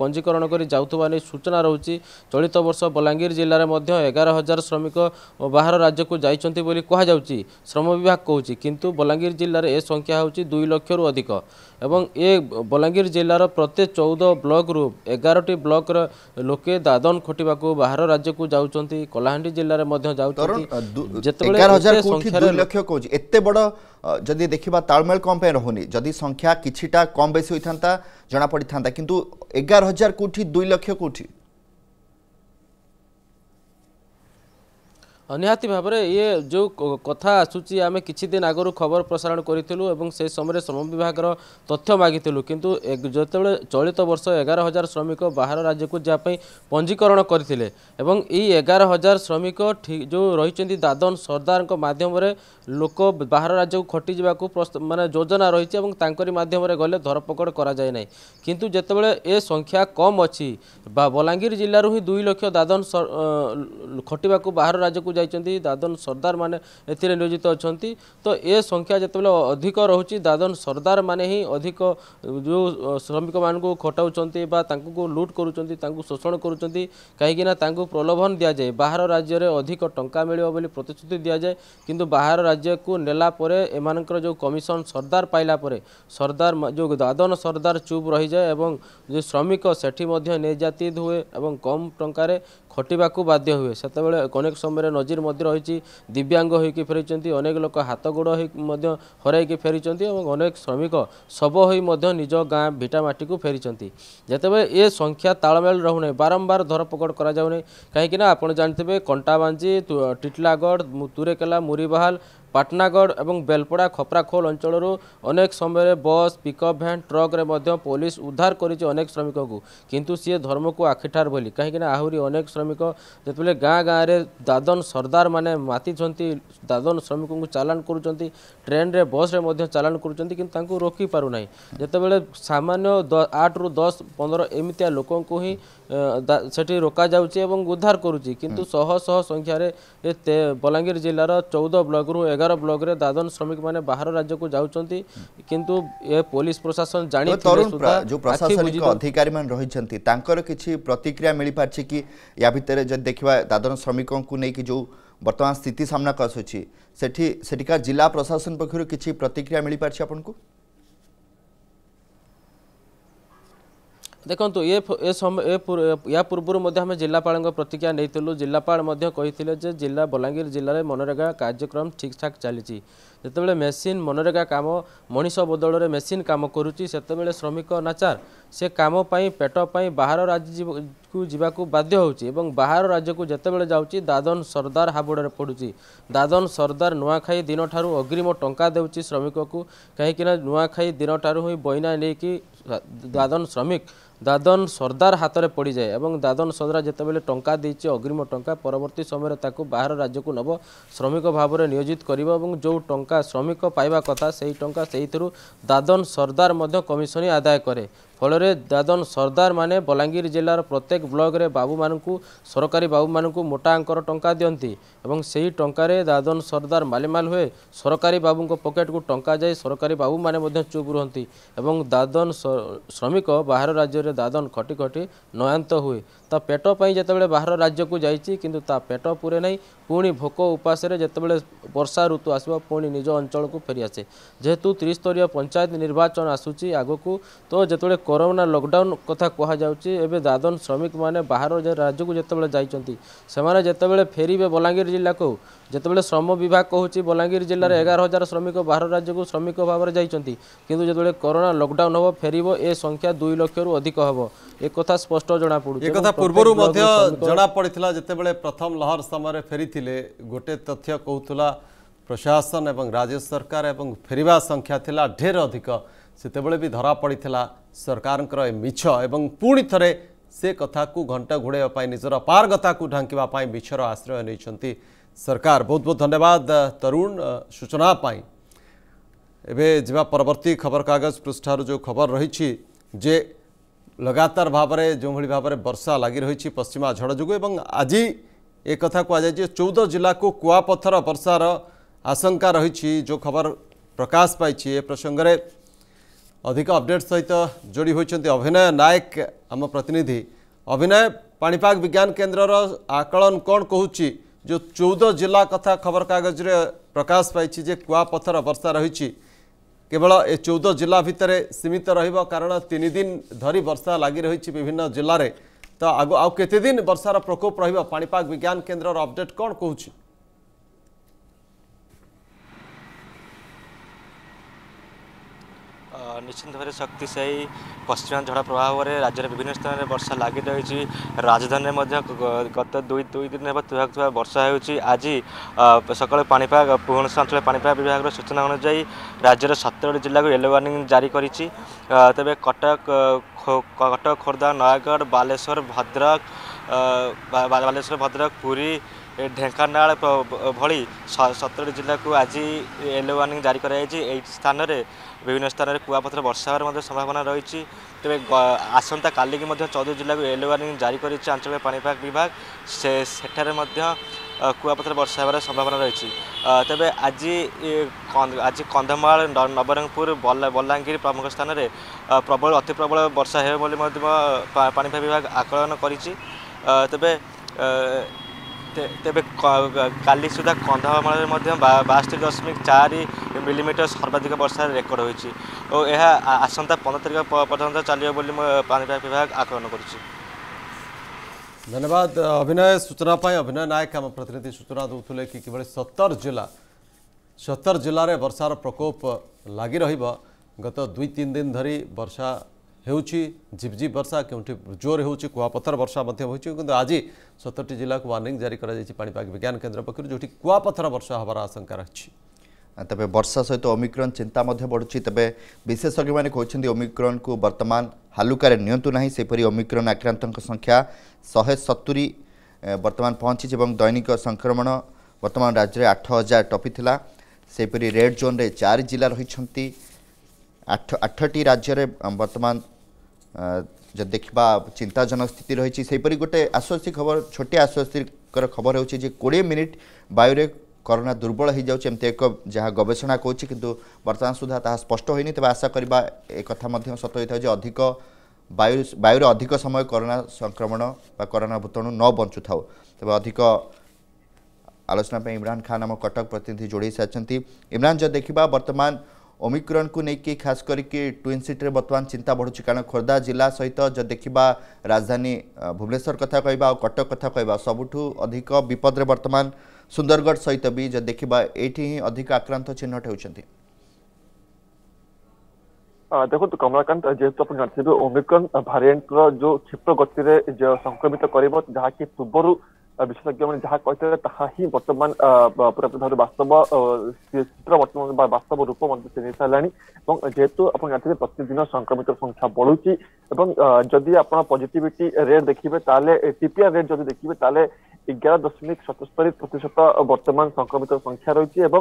S5: ପଞ୍ଜୀକରଣ କରି ଯାଉଥିବା ନେଇ ସୂଚନା ରହୁଛି ଚଳିତ ବର୍ଷ ବଲାଙ୍ଗୀର ଜିଲ୍ଲାରେ ମଧ୍ୟ ଏଗାର ହଜାର ଶ୍ରମିକ ବାହାର ରାଜ୍ୟକୁ ଯାଇଛନ୍ତି ବୋଲି କୁହାଯାଉଛି ଶ୍ରମ ବିଭାଗ କହୁଛି କିନ୍ତୁ ବଲାଙ୍ଗୀର ଜିଲ୍ଲାରେ ଏ ସଂଖ୍ୟା ହେଉଛି ଦୁଇ ଲକ୍ଷରୁ ଅଧିକ ଏବଂ ଏ ବଲାଙ୍ଗୀର ଜିଲ୍ଲାର ପ୍ରତ୍ୟେକ ଚଉଦ ବ୍ଲକରୁ ଏଗାରଟି ବ୍ଲକ୍ର ଲୋକେ ଦାଦନ ଖଟିବାକୁ ବାହାର ରାଜ୍ୟକୁ ଯାଉଛନ୍ତି କଳାହାଣ୍ଡି ଜିଲ୍ଲାରେ ମଧ୍ୟ ଯାଉଛନ୍ତି ଯେତେବେଳେ କି ଦୁଇ ଲକ୍ଷ
S2: କହୁଛି ଏତେ ବଡ଼ ଯଦି ଦେଖିବା ତାଳମେଳ କ'ଣ ପାଇଁ ରହୁନି ଯଦି ସଂଖ୍ୟା କିଛିଟା କମ୍ ବେଶୀ ହୋଇଥାନ୍ତା ଜଣାପଡ଼ିଥାନ୍ତା କିନ୍ତୁ ଏଗାର ହଜାର କେଉଁଠି ଦୁଇ ଲକ୍ଷ କେଉଁଠି
S5: ନିହାତି ଭାବରେ ଇଏ ଯେଉଁ କଥା ଆସୁଛି ଆମେ କିଛି ଦିନ ଆଗରୁ ଖବର ପ୍ରସାରଣ କରିଥିଲୁ ଏବଂ ସେ ସମୟରେ ଶ୍ରମ ବିଭାଗର ତଥ୍ୟ ମାଗିଥିଲୁ କିନ୍ତୁ ଯେତେବେଳେ ଚଳିତ ବର୍ଷ ଏଗାର ହଜାର ଶ୍ରମିକ ବାହାର ରାଜ୍ୟକୁ ଯିବା ପାଇଁ ପଞ୍ଜୀକରଣ କରିଥିଲେ ଏବଂ ଏଇ ଏଗାର ହଜାର ଶ୍ରମିକ ଯେଉଁ ରହିଛନ୍ତି ଦାଦନ ସର୍ଦ୍ଦାରଙ୍କ ମାଧ୍ୟମରେ ଲୋକ ବାହାର ରାଜ୍ୟକୁ ଖଟିଯିବାକୁ ମାନେ ଯୋଜନା ରହିଛି ଏବଂ ତାଙ୍କରି ମାଧ୍ୟମରେ ଗଲେ ଧରପକଡ଼ କରାଯାଏ ନାହିଁ କିନ୍ତୁ ଯେତେବେଳେ ଏ ସଂଖ୍ୟା କମ୍ ଅଛି ବା ବଲାଙ୍ଗୀର ଜିଲ୍ଲାରୁ ହିଁ ଦୁଇ ଲକ୍ଷ ଦାଦନ ଖଟିବାକୁ ବାହାର ରାଜ୍ୟକୁ जाती दादन सर्दार मान एजित अच्छा तो ये संख्या जिते अधिक रोचे दादन सर्दार मान ही अधिक जो श्रमिक मान खटाऊँ लुट कर शोषण करना प्रलोभन दि जाए बाहर राज्य में अधिक टाँग मिले प्रतिश्रुति दि जाए कि बाहर राज्य को नेलापर एम जो कमिशन सर्दार पाइला सर्दार जो दादन सर्दार चुप रही जाए जो श्रमिक से जाती हुए कम टकर खटाक बाध्य हुए से कनेक समय नज ମଝିରେ ମଧ୍ୟ ରହିଛି ଦିବ୍ୟାଙ୍ଗ ହୋଇକି ଫେରିଛନ୍ତି ଅନେକ ଲୋକ ହାତ ଗୋଡ଼ ହୋଇ ମଧ୍ୟ ହରାଇକି ଫେରିଛନ୍ତି ଏବଂ ଅନେକ ଶ୍ରମିକ ଶବ ହୋଇ ମଧ୍ୟ ନିଜ ଗାଁ ଭିଟା ମାଟିକୁ ଫେରିଛନ୍ତି ଯେତେବେଳେ ଏ ସଂଖ୍ୟା ତାଳମେଳ ରହୁନାହିଁ ବାରମ୍ବାର ଧରପକଡ଼ କରାଯାଉନାହିଁ କାହିଁକିନା ଆପଣ ଜାଣିଥିବେ କଣ୍ଟାବାଞ୍ଜି ଟିଟଲାଗଡ଼ ତୁରେକେଲା ମୁରିବାହାଲ ପାଟନାଗଡ଼ ଏବଂ ବେଲପଡ଼ା ଖପ୍ରାଖୋଲ ଅଞ୍ଚଳରୁ ଅନେକ ସମୟରେ ବସ୍ ପିକଅପ୍ ଭ୍ୟାନ୍ ଟ୍ରକ୍ରେ ମଧ୍ୟ ପୋଲିସ ଉଦ୍ଧାର କରିଛି ଅନେକ ଶ୍ରମିକଙ୍କୁ କିନ୍ତୁ ସିଏ ଧର୍ମକୁ ଆଖିଠାର ବୋଲି କାହିଁକିନା ଆହୁରି ଅନେକ ଶ୍ରମିକ ଯେତେବେଳେ ଗାଁ ଗାଁରେ ଦାଦନ ସର୍ଦ୍ଦାରମାନେ ମାତିଛନ୍ତି ଦାଦନ ଶ୍ରମିକଙ୍କୁ ଚାଲାଣ କରୁଛନ୍ତି ଟ୍ରେନ୍ରେ ବସ୍ରେ ମଧ୍ୟ ଚାଲାଣ କରୁଛନ୍ତି କିନ୍ତୁ ତାଙ୍କୁ ରୋକି ପାରୁନାହିଁ ଯେତେବେଳେ ସାମାନ୍ୟ ଆଠରୁ ଦଶ ପନ୍ଦର ଏମିତିଆ ଲୋକଙ୍କୁ ହିଁ ସେଠି ରୋକାଯାଉଛି ଏବଂ ଉଦ୍ଧାର କରୁଛି କିନ୍ତୁ ଶହ ଶହ ସଂଖ୍ୟାରେ ବଲାଙ୍ଗୀର ଜିଲ୍ଲାର ଚଉଦ ବ୍ଲକରୁ एगार ब्लक दादन श्रमिक मैंने बाहर राज्य को किंतु ये पुलिस प्रशासन जानी जो प्रशासनिक
S2: अधिकारी मैंने रही किसी प्रतिक्रिया मिल पार कि या भितर जब देखा दादन श्रमिकों को लेकिन जो बर्तमान स्थिति सामना को आसूरी जिला प्रशासन पक्ष कि प्रतिक्रिया मिल पार्टी आपको
S5: ଦେଖନ୍ତୁ ଏ ଏ ସମୟ ଏ ୟା ପୂର୍ବରୁ ମଧ୍ୟ ଆମେ ଜିଲ୍ଲାପାଳଙ୍କ ପ୍ରତିକ୍ରିୟା ନେଇଥିଲୁ ଜିଲ୍ଲାପାଳ ମଧ୍ୟ କହିଥିଲେ ଯେ ଜିଲ୍ଲା ବଲାଙ୍ଗୀର ଜିଲ୍ଲାରେ ମନରେଗା କାର୍ଯ୍ୟକ୍ରମ ଠିକ୍ଠାକ୍ ଚାଲିଛି ଯେତେବେଳେ ମେସିନ୍ ମନରେଗା କାମ ମଣିଷ ବଦଳରେ ମେସିନ୍ କାମ କରୁଛି ସେତେବେଳେ ଶ୍ରମିକ ନାଚାର ସେ କାମ ପାଇଁ ପେଟ ପାଇଁ ବାହାର ରାଜ୍ୟକୁ ଯିବାକୁ ବାଧ୍ୟ ହେଉଛି ଏବଂ ବାହାର ରାଜ୍ୟକୁ ଯେତେବେଳେ ଯାଉଛି ଦାଦନ ସର୍ଦ୍ଦାର ହାବୁଡ଼ରେ ପଡ଼ୁଛି ଦାଦନ ସର୍ଦ୍ଦାର ନୂଆଖାଇ ଦିନଠାରୁ ଅଗ୍ରିମ ଟଙ୍କା ଦେଉଛି ଶ୍ରମିକକୁ କାହିଁକିନା ନୂଆଖାଇ ଦିନଠାରୁ ହିଁ ବଇନା ନେଇକି ଦାଦନ ଶ୍ରମିକ ଦାଦନ ସର୍ଦ୍ଦାର ହାତରେ ପଡ଼ିଯାଏ ଏବଂ ଦାଦନ ସର୍ଦ୍ଦାର ଯେତେବେଳେ ଟଙ୍କା ଦେଇଛି ଅଗ୍ରିମ ଟଙ୍କା ପରବର୍ତ୍ତୀ ସମୟରେ ତାକୁ ବାହାର ରାଜ୍ୟକୁ ନେବ ଶ୍ରମିକ ଭାବରେ ନିୟୋଜିତ କରିବ ଏବଂ ଯେଉଁ ଟଙ୍କା ଟଙ୍କା ଶ୍ରମିକ ପାଇବା କଥା ସେହି ଟଙ୍କା ସେଇଥିରୁ ଦାଦନ ସର୍ଦ୍ଦାର ମଧ୍ୟ କମିଶନ ଆଦାୟ କରେ ফলরে দাদন সর্দার মানে বলাঙ্গীর জেলার প্রত্যেক ব্লকরে বাবু বাবুমানু সরকারি বাবু বাবুমানু মোটা অঙ্কর টঙ্কা দিকে এবং সেই টঙ্কার দাদন সর্দার মালিমাল হুয়ে সরকারি বাবুঙ্ পকেটকু টঙ্কা যাই সরকারি বাবু মানে চুপ রুহতি এবং দাদন শ্রমিক বাহার রাজ্যের দাদন খটি খটি নয়ান্ত হুয়ে তা পেট পাই যেতবে বাহার রাজ্যকু যাইছি কিন্তু তা পেট পুরে নাই পুঁজি ভোক উপাসের যেতবে বর্ষা ঋতু আসব পুঁ নিজ অঞ্চলক ফেরি আসে যেহেতু ত্রিস্তরীয় পঞ্চায়েত নির্বাচন আসুচি আগকু তো যেত କରୋନା ଲକଡାଉନ୍ କଥା କୁହାଯାଉଛି ଏବେ ଦାଦନ ଶ୍ରମିକମାନେ ବାହାର ରାଜ୍ୟକୁ ଯେତେବେଳେ ଯାଇଛନ୍ତି ସେମାନେ ଯେତେବେଳେ ଫେରିବେ ବଲାଙ୍ଗୀର ଜିଲ୍ଲାକୁ ଯେତେବେଳେ ଶ୍ରମ ବିଭାଗ କହୁଛି ବଲାଙ୍ଗୀର ଜିଲ୍ଲାରେ ଏଗାର ହଜାର ଶ୍ରମିକ ବାହାର ରାଜ୍ୟକୁ ଶ୍ରମିକ ଭାବରେ ଯାଇଛନ୍ତି କିନ୍ତୁ ଯେତେବେଳେ କରୋନା ଲକଡାଉନ୍ ହେବ ଫେରିବ ଏ ସଂଖ୍ୟା ଦୁଇ ଲକ୍ଷରୁ ଅଧିକ ହେବ একথা স্পষ্ট জনা পড়ুছে একথা পূর্বরু মধ্য জনা
S1: পড়িছিলা যেতেবেলে প্রথম লহর সময়রে ফেরিছিলে গোটে তথ্য কহুতলা প্রশাসন এবং রাজ্য সরকার এবং ফেরিবা সংখ্যা থিলা ঢের অধিক से धरा पड़ा सरकार मीछ एवं पुणि थे से कथा को घंट घोड़ाई निजर पारगता को ढांकवाई मीछर आश्रय नहीं सरकार बहुत बहुत धन्यवाद तरुण सूचनापाई एवं जवा परवर्त खबरक पृष्ठार जो खबर रही जे लगातार भाव में जो भाई भाव में बर्षा लग रही पश्चिम झड़ जो आज एक चौदह जिला को कूआपथर बर्षार आशंका रही जो खबर प्रकाश पाई ए प्रसंगे अधिक अपडेट सहित जोड़ी होती अभिनय नायक आम प्रतिनिधि अभिनय पापाग विज्ञान केन्द्र आकलन कौन कहूँ जो चौदह जिला कथा खबर प्रकाश पाई जे कुआपथर वर्षा रही केवल ए चौदह जिला भितर सीमित रण कारण तीन दिन धरी वर्षा लगी रही विभिन्न जिले तो आग आउ केते वर्षार प्रकोप रणिपाग विज्ञान केन्द्र अपडेट कौन कहूँ
S6: নিশ্চিন্ত ভাবে শক্তি সেই পশ্চিম ঝড় প্রভাবে রাজ্যের বিভিন্ন স্থানের বর্ষা লাগি রয়েছে রাজধানী মধ্যে গত দুই দুই দিন হব তুহাক তুহা বর্ষা হয়েছে আজ সকালে পাপাগ ভুবনেশ্বর অঞ্চলের পাপাগ বিভাগের সূচনা অনুযায়ী রাজ্যের সতেরোটি জেলা ইয়েলো ওয়ার্নিং জারি করেছি তবে কটক কটক খোর্ধা নয়গড় বালেশ্বর ভদ্রক বালেশ্বর ভদ্রক পুরী ଢେଙ୍କାନାଳ ভি সতেরোটি জেলা আজ ইয়েলো ওয়ার্নিং জারি করা এই স্থানের বিভিন্ন স্থানের কুয়াপথরে বর্ষা হওয়ার মধ্যে সম্ভাবনা রয়েছে তবে আসন্তা আসন্তকালি মধ্যে চৌদ জেলাকে ইয়েলো ওয়ার্নিং জারি করেছে আঞ্চলিক পাণিপাগ বিভাগ সে সেঠারে মধ্যে কুয়াপথরে বর্ষা হওয়ার সম্ভাবনা রয়েছে তবে আজ আজ কন্ধমাল নবরঙ্গপুর বলাঙ্গীর প্রমুখ স্থানের প্রবল অতি প্রবল বর্ষা হবে বলে মধ্যে পাণিপাগ বিভাগ আকলন করেছে তবে ତେବେ କାଲି ସୁଦ୍ଧା କନ୍ଧମାଳରେ ମଧ୍ୟ ବାସ୍ତରି ଦଶମିକ ଚାରି ମିଲିମିଟର ସର୍ବାଧିକ ବର୍ଷା ରେକର୍ଡ଼ ହୋଇଛି ଓ ଏହା ଆସନ୍ତା ପନ୍ଦର ତାରିଖ ପର୍ଯ୍ୟନ୍ତ ଚାଲିବ ବୋଲି ପାଣିପାଗ ବିଭାଗ ଆକଳନ କରୁଛି
S1: ଧନ୍ୟବାଦ ଅଭିନୟ ସୂଚନା ପାଇଁ ଅଭିନୟ ନାୟକ ଆମ ପ୍ରତିନିଧି ସୂଚନା ଦେଉଥିଲେ କି କିଭଳି ସତର ଜିଲ୍ଲା ସତର ଜିଲ୍ଲାରେ ବର୍ଷାର ପ୍ରକୋପ ଲାଗି ରହିବ ଗତ ଦୁଇ ତିନି ଦିନ ଧରି ବର୍ଷା ହେଉଛି ଝିପଝିପ ବର୍ଷା କେଉଁଠି ଜୋର ହେଉଛି କୁଆପଥର ବର୍ଷା ମଧ୍ୟ ହୋଇଛି କିନ୍ତୁ ଆଜି ସତରଟି ଜିଲ୍ଲାକୁ ୱାର୍ଣ୍ଣିଂ ଜାରି କରାଯାଇଛି ପାଣିପାଗ ବିଜ୍ଞାନ କେନ୍ଦ୍ର ପକ୍ଷରୁ ଯେଉଁଠି କୁଆପଥର ବର୍ଷା ହେବାର ଆଶଙ୍କା ରହିଛି
S2: ତେବେ ବର୍ଷା ସହିତ ଓମିକ୍ରନ୍ ଚିନ୍ତା ମଧ୍ୟ ବଢ଼ୁଛି ତେବେ ବିଶେଷଜ୍ଞମାନେ କହୁଛନ୍ତି ଓମିକ୍ରନ୍କୁ ବର୍ତ୍ତମାନ ହାଲୁକାରେ ନିଅନ୍ତୁ ନାହିଁ ସେହିପରି ଓମିକ୍ରନ୍ ଆକ୍ରାନ୍ତଙ୍କ ସଂଖ୍ୟା ଶହେ ସତୁରି ବର୍ତ୍ତମାନ ପହଞ୍ଚିଛି ଏବଂ ଦୈନିକ ସଂକ୍ରମଣ ବର୍ତ୍ତମାନ ରାଜ୍ୟରେ ଆଠ ହଜାର ଟପିଥିଲା ସେହିପରି ରେଡ୍ ଜୋନ୍ରେ ଚାରି ଜିଲ୍ଲା ରହିଛନ୍ତି ଆଠ ଆଠଟି ରାଜ୍ୟରେ ବର୍ତ୍ତମାନ ଯଦି ଦେଖିବା ଚିନ୍ତାଜନକ ସ୍ଥିତି ରହିଛି ସେହିପରି ଗୋଟେ ଆଶ୍ୱସ୍ତି ଖବର ଛୋଟିଆ ଆଶ୍ୱସ୍ତିକର ଖବର ହେଉଛି ଯେ କୋଡ଼ିଏ ମିନିଟ୍ ବାୟୁରେ କରୋନା ଦୁର୍ବଳ ହୋଇଯାଉଛି ଏମିତି ଏକ ଯାହା ଗବେଷଣା କରୁଛି କିନ୍ତୁ ବର୍ତ୍ତମାନ ସୁଦ୍ଧା ତାହା ସ୍ପଷ୍ଟ ହୋଇନି ତେବେ ଆଶା କରିବା ଏକଥା ମଧ୍ୟ ସତ ହୋଇଥାଏ ଯେ ଅଧିକ ବାୟୁ ବାୟୁରେ ଅଧିକ ସମୟ କରୋନା ସଂକ୍ରମଣ ବା କରୋନା ଭୂତାଣୁ ନ ବଞ୍ଚୁଥାଉ ତେବେ ଅଧିକ ଆଲୋଚନା ପାଇଁ ଇମ୍ରାନ୍ ଖାନ୍ ଆମ କଟକ ପ୍ରତିନିଧି ଯୋଡ଼େଇ ସାରିଛନ୍ତି ଇମ୍ରାନ୍ ଯଦି ଦେଖିବା ବର୍ତ୍ତମାନ ओमिक्रन को लेकिन खास करके ट्विन सिट्रे बर्तमान चिंता बढ़ुଛି କାରଣ ଖୋର୍ଦ୍ଧା ଜିଲ୍ଲା ସହିତ ଯଦି ଦେଖିବା ରାଜଧାନୀ ଭୁବନେଶ୍ୱର କଥା କହିବା ଆଉ କଟକ କଥା କହିବା ସବୁଠୁ ଅଧିକ ବିପଦରେ ବର୍ତ୍ତମାନ ସୁନ୍ଦରଗଡ଼ ସହିତ ବି ଯଦି ଦେଖିବା ଏଇଠି ହିଁ ଅଧିକ ଆକ୍ରାନ୍ତ ଚିହ୍ନଟ ହେଉଛନ୍ତି
S7: ଦେଖନ୍ତୁ କମଳାକାନ୍ତ ଯେହେତୁ ଆପଣ ଜାଣିଥିବେ ଓମିକ୍ରନ୍ ଭାରିଏଣ୍ଟର ଯୋଉ କ୍ଷିପ୍ର ଗତିରେ ସଂକ୍ରମିତ କରିବ ଯାହାକି ପୂର୍ବରୁ ବିଶେଷଜ୍ଞମାନେ ଯାହା କହିଥିଲେ ତାହା ହିଁ ବର୍ତ୍ତମାନ ପୁରାପୁରି ଭାବରେ ବାସ୍ତବ ଚିତ୍ର ବର୍ତ୍ତମାନ ବା ବାସ୍ତବ ରୂପ ମଧ୍ୟ ଚିହ୍ନି ସାରିଲାଣି ଏବଂ ଯେହେତୁ ଆପଣ ଜାଣିଥିବେ ପ୍ରତିଦିନ ସଂକ୍ରମିତ ସଂଖ୍ୟା ବଢୁଛି ଏବଂ ଯଦି ଆପଣ ପଜିଟିଭିଟି ରେଟ୍ ଦେଖିବେ ତାହେଲେ ଟିପିଆର ରେଟ୍ ଯଦି ଦେଖିବେ ତାହେଲେ এগারো দশমিক সতস্তরি প্রতিশত বর্তমান সংক্রমিত সংখ্যা রয়েছে এবং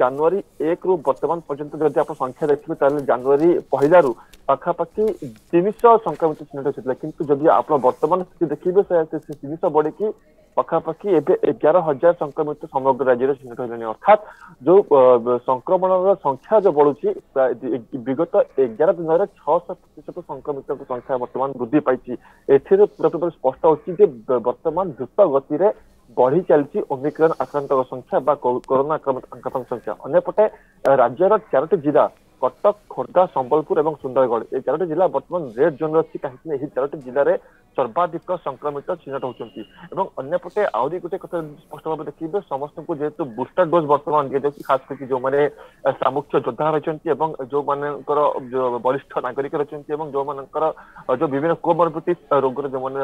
S7: জানুয়ারি এক রু বর্তমান পর্যন্ত যদি আপনার সংখ্যা দেখবে তাহলে জানুয়ারি পহিলারু পাখাপাখি তিনশহ সংক্রমিত চিহ্নিত হয়েছিল কিন্তু যদি আপনার বর্তমান স্থিতি দেখবে সে তিনশহ বড়িকি ପାଖାପାଖି ଏବେ ଏଗାର ହଜାର ସଂକ୍ରମିତ ସମଗ୍ର ରାଜ୍ୟରେ ଚିହ୍ନଟ ହେଲେଣି ଅର୍ଥାତ ଯୋଉ ସଂକ୍ରମଣର ସଂଖ୍ୟା ଯୋଉ ବଢୁଛି ବିଗତ ଏଗାର ଦିନରେ ଛଅଶହ ପ୍ରତିଶତ ସଂକ୍ରମିତଙ୍କ ସଂଖ୍ୟା ବର୍ତ୍ତମାନ ବୃଦ୍ଧି ପାଇଛି ଏଥିରୁ ସ୍ପଷ୍ଟ ହଉଛି ଯେ ବର୍ତ୍ତମାନ ଦ୍ରୁତ ଗତିରେ ବଢି ଚାଲିଛି ଓମିକ୍ରନ୍ ଆକ୍ରାନ୍ତଙ୍କ ସଂଖ୍ୟା ବା କରୋନା ଆକ୍ରାନ୍ତଙ୍କ ସଂଖ୍ୟା ଅନ୍ୟପଟେ ରାଜ୍ୟର ଚାରୋଟି ଜିଲ୍ଲା କଟକ ଖୋର୍ଦ୍ଧା ସମ୍ବଲପୁର ଏବଂ ସୁନ୍ଦରଗଡ଼ ଏହି ଚାରୋଟି ଜିଲ୍ଲା ବର୍ତ୍ତମାନ ରେଡ୍ ଜୋନ୍ରେ ଅଛି କାହିଁକି ଏହି ଚାରୋଟି ଜିଲ୍ଲାରେ ସର୍ବାଧିକ ସଂକ୍ରମିତ ଚିହ୍ନଟ ହେଉଛନ୍ତି ଏବଂ ଅନ୍ୟପଟେ ଆହୁରି ଗୋଟେ କଥା ସ୍ପଷ୍ଟ ଭାବେ ଦେଖିବେ ସମସ୍ତଙ୍କୁ ଯେହେତୁ ବୁଷ୍ଟର ଡୋଜ୍ ବର୍ତ୍ତମାନ ଦିଆଯାଉଛି ଖାସ କରିକି ଯେଉଁମାନେ ସାମୁଖ୍ୟ ଯୋଦ୍ଧା ରହିଛନ୍ତି ଏବଂ ଯେଉଁମାନଙ୍କର ବରିଷ୍ଠ ନାଗରିକ ରହିଛନ୍ତି ଏବଂ ଯେଉଁମାନଙ୍କର ଯୋଉ ବିଭିନ୍ନ କୋମର୍ବିଟି ରୋଗରେ ଯେଉଁମାନେ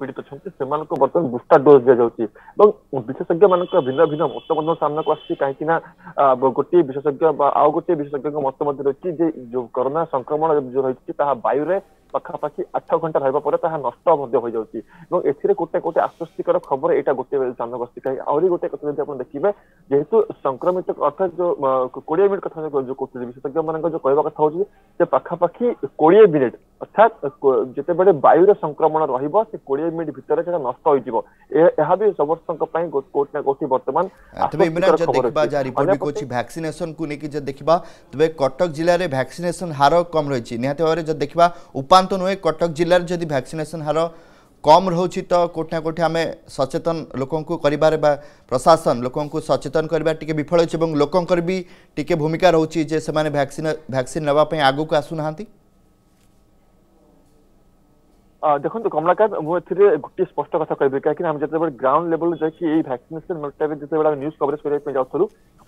S7: ପୀଡିତ ଅଛନ୍ତି ସେମାନଙ୍କୁ ବର୍ତ୍ତମାନ ବୁଷ୍ଟର ଡୋଜ୍ ଦିଆଯାଉଛି ଏବଂ ବିଶେଷଜ୍ଞମାନଙ୍କ ଭିନ୍ନ ଭିନ୍ନ ମତ ମଧ୍ୟ ସାମ୍ନାକୁ ଆସିଛି କାହିଁକି ନା ଗୋଟିଏ ବିଶେଷଜ୍ଞ ବା ଆଉ ଗୋଟିଏ ବିଶେଷଜ୍ଞଙ୍କ ମତ ରହିଛି ଯେ ଯୋଉ କରୋନା ସଂକ୍ରମଣ ଯୋଉ ରହିଛି ତାହା ବାୟୁରେ ପାଖାପାଖି ଆଠ ଘଣ୍ଟା ରହିବା ପରେ ତାହା ନଷ୍ଟ ମଧ୍ୟ ହୋଇଯାଉଛି ଏବଂ ଏଥିରେ ଗୋଟେ ଗୋଟେ ଆଶ୍ୱସ୍ତିକର ଖବର ଏଇଟା ଗୋଟେ ଜନଗୋଷ୍ଠୀ କାହିଁ ଆହୁରି ଗୋଟେ କଥା ଯଦି ଆପଣ ଦେଖିବେ ଯେହେତୁ ସଂକ୍ରମିତ ଅର୍ଥାତ ଯୋଉ କୋଡିଏ ମିନିଟ୍ କଥା ଯୋଉ କହୁଥିଲେ ବିଶେଷଜ୍ଞ ମାନଙ୍କ ଯୋଉ କହିବା କଥା ହଉଛି ଯେ ପାଖାପାଖି କୋଡିଏ ମିନିଟ୍ ଅର୍ଥାତ ଯେତେବେଳେ ବାୟୁର ସଂକ୍ରମଣ ରହିବ ସେ କୋଡିଏ ମିନିଟ୍ ଭିତରେ ସେଟା ନଷ୍ଟ ହୋଇଯିବ ଏହା ବି ସମସ୍ତଙ୍କ ପାଇଁ କୋଉଠି ନା କୋଉଠି ବର୍ତ୍ତମାନ ତେବେ
S2: ଭ୍ୟାକ୍ସିନେସନକୁ ନେଇକି ଯଦି ଦେଖିବା ତେବେ କଟକ ଜିଲ୍ଲାରେ ଭ୍ୟାକ୍ସିନେସନ ହାର କମ ରହିଛି ନିହାତି ଭାବରେ ଯଦି ଦେଖିବା উপাত নুহে কটক জেলার যদি ভ্যাকসিনেসন হার কম রয়েছে তো কোটি না কোটি আমি সচেতন লোক করবার বা প্রশাসন লোক সচেতন করবার টিকি বিফল হয়েছে এবং লোকর বি টিকি ভূমিকা রয়েছে যে সে ভ্যাকসিন ভ্যাকসিন নেওয়া আগুক আসু না
S7: আ দেখুন তো কমলাকার উভত্রে গুটি স্পষ্ট কথা কইব কারণ আমি যেতে বড় গ্রাউন্ড লেভেলে যাই কি এই ভ্যাক্সিনেশন মাল্টিবে দিতে বড় নিউজ কভারেজ করি যাইত সরু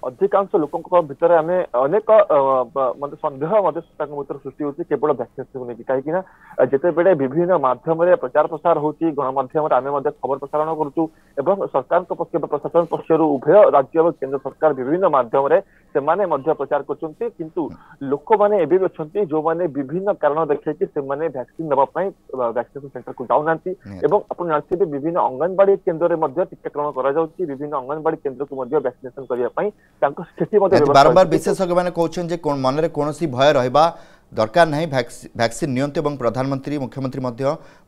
S7: অধিকাংশ লোকক ভিতরে আমি অনেক মতে সংগহ মতে সতর্কতা মতে সৃষ্টি হচ্ছে কেবল ব্যক্তি শুধু নেকি কারণ যেতে বড় বিভিন্ন মাধ্যমরে প্রচার প্রসার হচ্ছে গণমাধ্যম আমি মধ্যে খবর প্রচারণ করু এবং সরকার পক্ষ প্রশাসন পক্ষ উভয় রাজ্য এবং কেন্দ্র সরকার বিভিন্ন মাধ্যমরে ସେମାନେ ମଧ୍ୟ ପ୍ରଚାର କରୁଛନ୍ତି କିନ୍ତୁ ଲୋକମାନେ ଏବେ ବି ଅଛନ୍ତି ଯୋଉମାନେ ବିଭିନ୍ନ କାରଣ ଦେଖାଇକି ସେମାନେ ଭ୍ୟାକ୍ସିନ ନେବା ପାଇଁ ଭ୍ୟାକ୍ସିନେସନ ସେଣ୍ଟରକୁ ଯାଉନାହାନ୍ତି ଏବଂ ଆପଣ ଜାଣିଥିବେ ବିଭିନ୍ନ ଅଙ୍ଗନବାଡି କେନ୍ଦ୍ରରେ ମଧ୍ୟ ଟିକାକରଣ କରାଯାଉଛି ବିଭିନ୍ନ ଅଙ୍ଗନବାଡି କେନ୍ଦ୍ରକୁ ମଧ୍ୟ ଭ୍ୟାକ୍ସିନେସନ କରିବା ପାଇଁ ତାଙ୍କ ସେଠି ମଧ୍ୟ ବାରମ୍ବାର
S2: ବିଶେଷଜ୍ଞମାନେ କହୁଛନ୍ତି ଯେ ମନରେ କୌଣସି ଭୟ ରହିବା দরকার না ভ্যাকসিন নিয়ন্তু এবং প্রধানমন্ত্রী মুখ্যমন্ত্রী মধ্য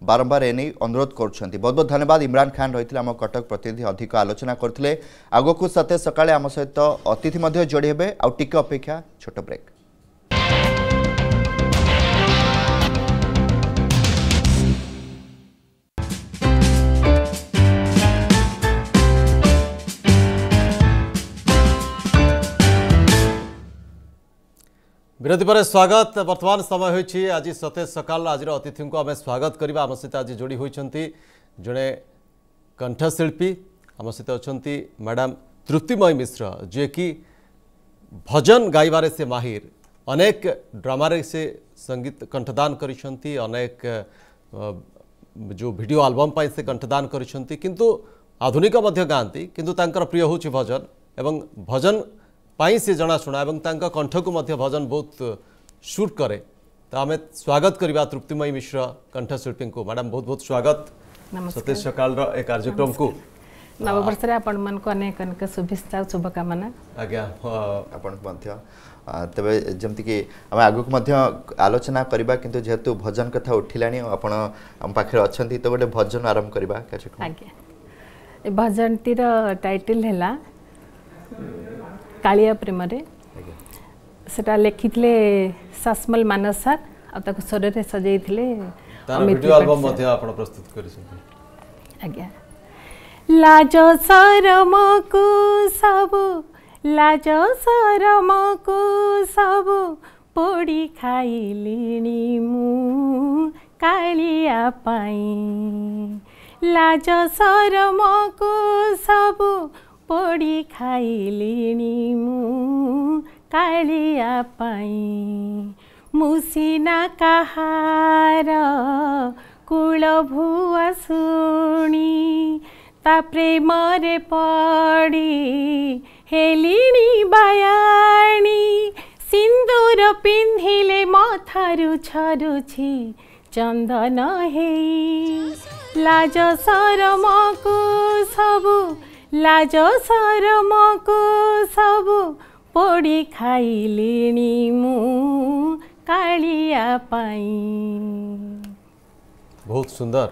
S2: বারম্বার এনে অনুরোধ করছেন বহুত বহুত ধন্যবাদ ইমরান খান রয়েছে আমার কটক প্রতিনিধি অধিক আলোচনা করলে আগকু সাথে সকালে আম সহ অতিথি মধ্য যোড়ি হবে আউ টিকে অপেক্ষা ছোট ব্রেক
S1: विरती पर स्वागत वर्तमान समय हो सते सकाल आज अतिथि को आम स्वागत करने आम सहित आज जोड़ी होती जड़े कंठशिल्पी आम सहित अच्छा मैडम तृप्तिमयी मिश्र जे कि भजन गायबार से माहिर अनेक ड्रामे से संगीत कंठदान अनेक जो वीडियो एल्बम पर से कंठदान आधुनिक गाँव कि प्रिय हूँ भजन एवं भजन से जनाशुना कंठ को भजन बहुत सुट कै तो आम स्वागत करवा तृप्तिमयी मिश्र कंठशिल्पी को मैडम बहुत बहुत स्वागत सतीज सकाल
S2: कार्यक्रम को
S8: नववर्ष शुभेच्छा शुभ हाँ।
S2: तेब जमती आग को आलोचना करवा कि जेहेतु भजन कथा उठिला आपखे अच्छा तो गोटे भजन आरंभ करवा
S8: भजन टाइटल है କାଳିଆ ପ୍ରେମରେ ସେଟା ଲେଖିଥିଲେ ସାସମଲ ମାନସ ସାର୍ ଆଉ ତାକୁ ସ୍ୱରରେ ସଜେଇଥିଲେ ଆଜ୍ଞା
S9: ଲାଜ ସରମକୁ ସବୁ ଲାଜ ସରମକୁ ସବୁ ପୋଡ଼ି ଖାଇଲିଣି ମୁଁ କାଳିଆ ପାଇଁ ଲାଜ ସରମକୁ ସବୁ ପୋଡ଼ି ଖାଇଲିଣି ମୁଁ କାଳିଆ ପାଇଁ ମୁଁ ସିନା କାହାର କୁଳଭୁଆ ଶୁଣି ତା ପ୍ରେମରେ ପଡ଼ି ହେଲିଣି ବାୟାଣୀ ସିନ୍ଦୁର ପିନ୍ଧିଲେ ମଥାରୁ ଛରୁଛି ଚନ୍ଦନ ହେଇ ଲାଜ ସରମକୁ ସବୁ ଲାଜ ସରମକୁ ସବୁ ପୋଡ଼ି ଖାଇଲିଣି ମୁଁ କାଳିଆ ପାଇଁ
S1: ବହୁତ ସୁନ୍ଦର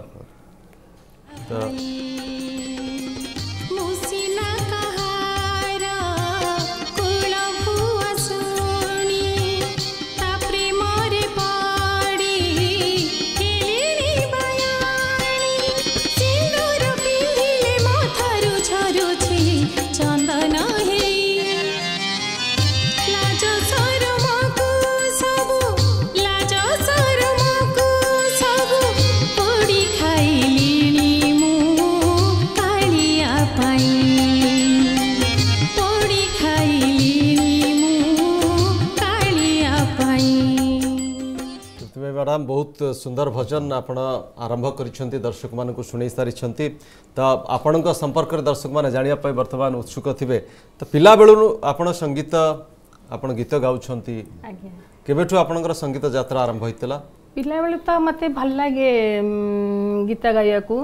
S1: ମ୍ୟାଡ଼ାମ ବହୁତ ସୁନ୍ଦର ଭଜନ ଆପଣ ଆରମ୍ଭ କରିଛନ୍ତି ଦର୍ଶକମାନଙ୍କୁ ଶୁଣେଇ ସାରିଛନ୍ତି ତ ଆପଣଙ୍କ ସମ୍ପର୍କରେ ଦର୍ଶକମାନେ ଜାଣିବା ପାଇଁ ବର୍ତ୍ତମାନ ଉତ୍ସୁକ ଥିବେ ତ ପିଲାବେଳରୁ ଆପଣ ସଙ୍ଗୀତ ଆପଣ ଗୀତ ଗାଉଛନ୍ତି କେବେଠୁ ଆପଣଙ୍କର ସଙ୍ଗୀତ ଯାତ୍ରା ଆରମ୍ଭ ହୋଇଥିଲା
S8: ପିଲାବେଳେ ତ ମତେ ଭଲ ଲାଗେ ଗୀତ ଗାଇବାକୁ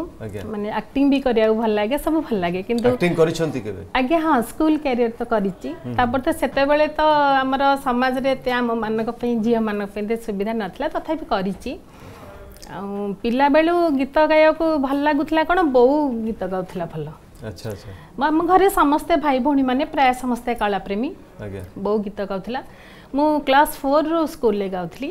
S8: ମାନେ ଆକ୍ଟିଂ ବି କରିବାକୁ ଭଲ ଲାଗେ ସବୁ ଭଲ ଲାଗେ କିନ୍ତୁ ଆକ୍ଟିଂ କରିଛନ୍ତି କେବେ ଆଜ୍ଞା ହଁ ସ୍କୁଲ କ୍ୟାରିୟର ତ କରିଛି ତାପରେ ତ ସେତେବେଳେ ତ ଆମର ସମାଜରେ ଏତେ ଆମ ମାନଙ୍କ ପାଇଁ ଝିଅ ମାନଙ୍କ ପାଇଁ ଏତେ ସୁବିଧା ନଥିଲା ତଥାପି କରିଛି ଆଉ ପିଲାବେଳୁ ଗୀତ ଗାଇବାକୁ ଭଲ ଲାଗୁଥିଲା କ'ଣ ବୋଉ ଗୀତ ଗାଉଥିଲା ଭଲ ଆଚ୍ଛା ଆମ ଘରେ ସମସ୍ତେ ଭାଇ ଭଉଣୀ ମାନେ ପ୍ରାୟ ସମସ୍ତେ କଳାପ୍ରେମୀ ବୋଉ ଗୀତ ଗାଉଥିଲା ମୁଁ କ୍ଲାସ ଫୋର୍ରୁ ସ୍କୁଲରେ ଗାଉଥିଲି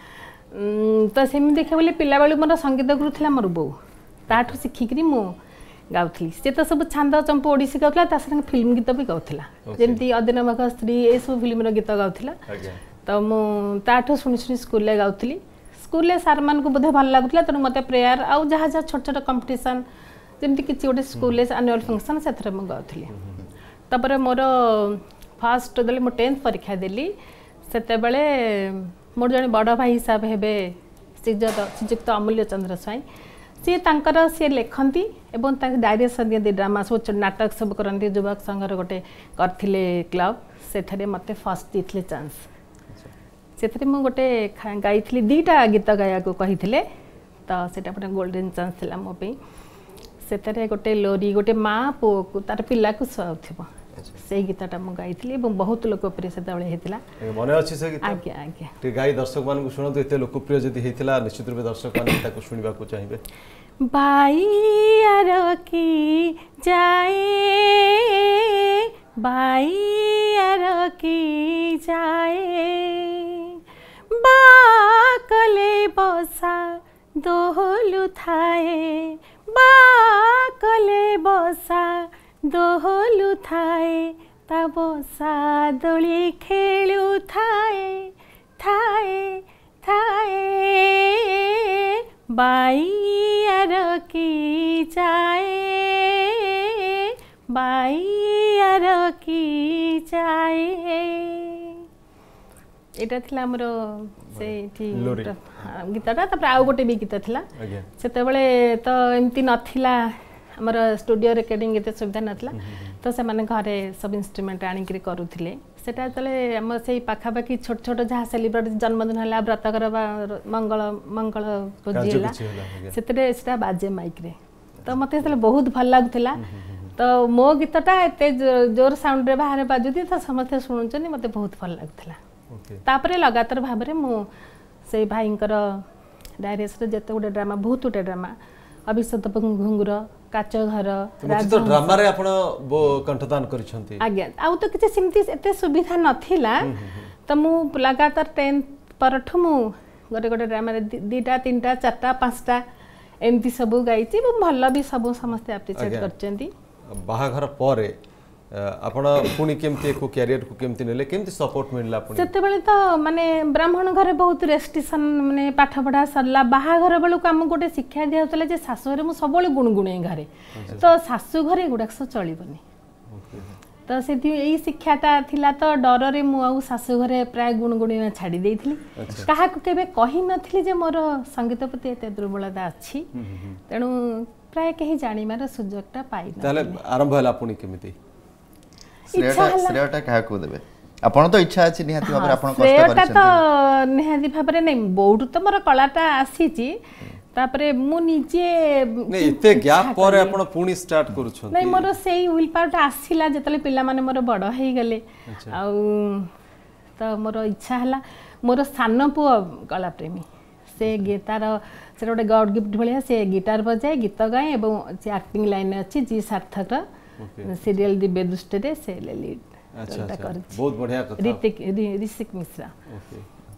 S8: त पहिला म सङ्गीत गुरु था म बो ता ठुलो सिक्किम म गाउँ थिए त सबै छान्द चम्पु ओडी गाउँला साथी फिल्म गीत पनि गाउँलामि अदिनभ स्ती एसबु फिल्म र गीत गाउँला त म त ठुलो स्कुल गाउँ थिए सार मोधे भागुला तर म प्रेयर आउँ जहाँ जहाँ छोटो छोटो कम्पिटन जे गए स्कुल आनुयाल फङसन सथ गाउ म फास्टले म टेन्थ परीक्षा देस त्यतेब मोर जे बड भाई हिसाब हे श्री श्रीक्त अमूल्य चन्द्र स्वई सि तर सिए लेखति डायरेक्शन डाइरेक्सन ड्रामा सबै नाटक सबै कति जुवकसँग गए क्ल फर्स्ट फिटे चान्स गोटे मि दीटा गीत गाइले त गोल्डेन चान्स थाहा मोपेर गोटे लोरी गए को तार को सुाउ ସେଇ ଗୀତଟା ମୁଁ ଗାଇଥିଲି ଏବଂ ବହୁତ ଲୋକପ୍ରିୟ ସେତେବେଳେ ହେଇଥିଲା
S1: ମନେ ଅଛି ସେ ଗୀତ ଆଜ୍ଞା ଆଜ୍ଞା ଟିକେ ଗାଇ ଦର୍ଶକମାନଙ୍କୁ ଶୁଣନ୍ତୁ ଏତେ ଲୋକପ୍ରିୟ ଯଦି ହେଇଥିଲା ନିଶ୍ଚିତ ରୂପେ ଦର୍ଶକମାନେ ତାକୁ ଶୁଣିବାକୁ ଚାହିଁବେ
S9: ବାଇଆର କି ଯାଏ ବାଇଆର କି ଯାଏ ବାକଲେ ବସା ଦୋହଲୁ ଥାଏ ବାକଲେ ବସା ଦୋହଲୁଥାଏ ତା ବସା ଦୋଳି ଖେଳୁଥାଏ ଥାଏ ଥାଏ ବାଇଆର କି ଯାଏ ବାଇଆର କି ଯାଏ এটা ଥିଲା ଆମର
S8: ସେଇଠି ଗୀତଟା ତାପରେ ଆଉ ଗୋଟେ ବି ଗୀତ ଥିଲା ସେତେବେଳେ ତ ଏମିତି ନଥିଲା મારા સ્ટુડિયો રેકોર્ડિંગ જે તે સુવિધા નતલા તો સે મને ઘરે સબ ઇન્સ્ટ્રુમેન્ટ આણી કરી કરું થિલે સેતા તલે અમે સહી પાખા બાકી છોટ છોટો જા સેલિબ્રિટી જન્મદિવસ હલા બ્રત કરવા મંગળ મંગળ પૂજીલા સેતરે ઇસ્ટા બાજે માઇક રે તો મતે તલે બહુત ભલ લાગતલા તો મો ગીતટા એ તે જોર સાઉન્ડ રે બહાર બાજુ ત સમસ્થ સુણું છે ને મતે બહુત ભલ લાગતલા ઓકે તાપરે લગાતર ભાવરે મો સે ભાઈંકો ડાયરેક્ટર જે તે ડ્રામા બહુત ડ્રામા ଅଭିଷତ ଘୁଙ୍ଗୁର କାଚ ଘର ଡ୍ରାମାରେ
S1: ଆପଣ କଣ୍ଠଦାନ କରିଛନ୍ତି ଆଜ୍ଞା
S8: ଆଉ ତ କିଛି ସେମିତି ଏତେ ସୁବିଧା ନଥିଲା ତ ମୁଁ ଲଗାତାର ଟେନ୍ଥ ପରଠୁ ମୁଁ ଗୋଟେ ଗୋଟେ ଡ୍ରାମାରେ ଦୁଇଟା ତିନିଟା ଚାରିଟା ପାଞ୍ଚଟା ଏମିତି ସବୁ ଗାଇଛି ଏବଂ ଭଲ ବି ସବୁ ସମସ୍ତେ ଆପ୍ରିସିଏଟ୍ କରିଛନ୍ତି
S1: ବାହାଘର ପରେ ଆପଣ ପୁଣି କେମିତି ଏକ କ୍ୟାରିୟରକୁ କେମିତି ନେଲେ କେମିତି ସପୋର୍ଟ ମିଳିଲା ପୁଣି
S8: ସେତେବେଳେ ତ ମାନେ ବ୍ରାହ୍ମଣ ଘରେ ବହୁତ ରେଷ୍ଟ୍ରିକ୍ସନ୍ ମାନେ ପାଠପଢ଼ା ସରିଲା ବାହାଘର ବେଳକୁ ଆମକୁ ଗୋଟେ ଶିକ୍ଷା ଦିଆହଉଥିଲା ଯେ ଶାଶୁଘରେ ମୁଁ ସବୁବେଳେ ଗୁଣୁଗୁଣେ ଘରେ ତ ଶାଶୁ ଘରେ ଏଗୁଡ଼ାକ ସବୁ ଚଳିବନି ତ ସେଥି ଏଇ ଶିକ୍ଷାଟା ଥିଲା ତ ଡରରେ ମୁଁ ଆଉ ଶାଶୁ ଘରେ ପ୍ରାୟ ଗୁଣୁଗୁଣିଆ ଛାଡ଼ି ଦେଇଥିଲି କାହାକୁ କେବେ କହିନଥିଲି ଯେ ମୋର ସଙ୍ଗୀତ ପ୍ରତି ଏତେ ଦୁର୍ବଳତା ଅଛି ତେଣୁ ପ୍ରାୟ କେହି ଜାଣିବାର ସୁଯୋଗଟା ପାଇ ତାହେଲେ
S2: ଆରମ୍ଭ ହେଲା ପୁଣି କେମିତି ଶ୍ରେୟଟା କାହାକୁ ଦେବେ ଆପଣ ତ ଇଚ୍ଛା ଅଛି ନିହାତି ଭାବରେ ଆପଣ କଷ୍ଟ କରିଛନ୍ତି ତ
S8: ନିହାତି ଭାବରେ ନାଇଁ ବୋଉଠୁ ତ ମୋର କଳାଟା ଆସିଛି ତାପରେ ମୁଁ ନିଜେ
S1: ଏତେ ଗ୍ୟାପ୍ ପରେ ଆପଣ ପୁଣି ଷ୍ଟାର୍ଟ କରୁଛନ୍ତି ନାଇଁ ମୋର
S8: ସେଇ ୱିଲ୍ ପାୱାରଟା ଆସିଲା ଯେତେବେଳେ ପିଲାମାନେ ମୋର ବଡ଼ ହେଇଗଲେ ଆଉ ତ ମୋର ଇଚ୍ଛା ହେଲା ମୋର ସାନ ପୁଅ କଳାପ୍ରେମୀ ସେ ତାର ସେଟା ଗୋଟେ ଗଡ଼ ଗିଫ୍ଟ ଭଳିଆ ସେ ଗିଟାର ବଜାଏ ଗୀତ ଗାଏ ଏବଂ ସେ ଆକ୍ଟିଂ ଲାଇନ୍ରେ ଅଛି ଜି ସାର୍ଥକର ସିରିଏଲ୍ ଦିବେ ଦୃଷ୍ଟିରେ ସେ ଲିଡ୍
S1: ବହୁତ ବଢିଆ କଥା
S8: ରିତିକ ମିଶ୍ରା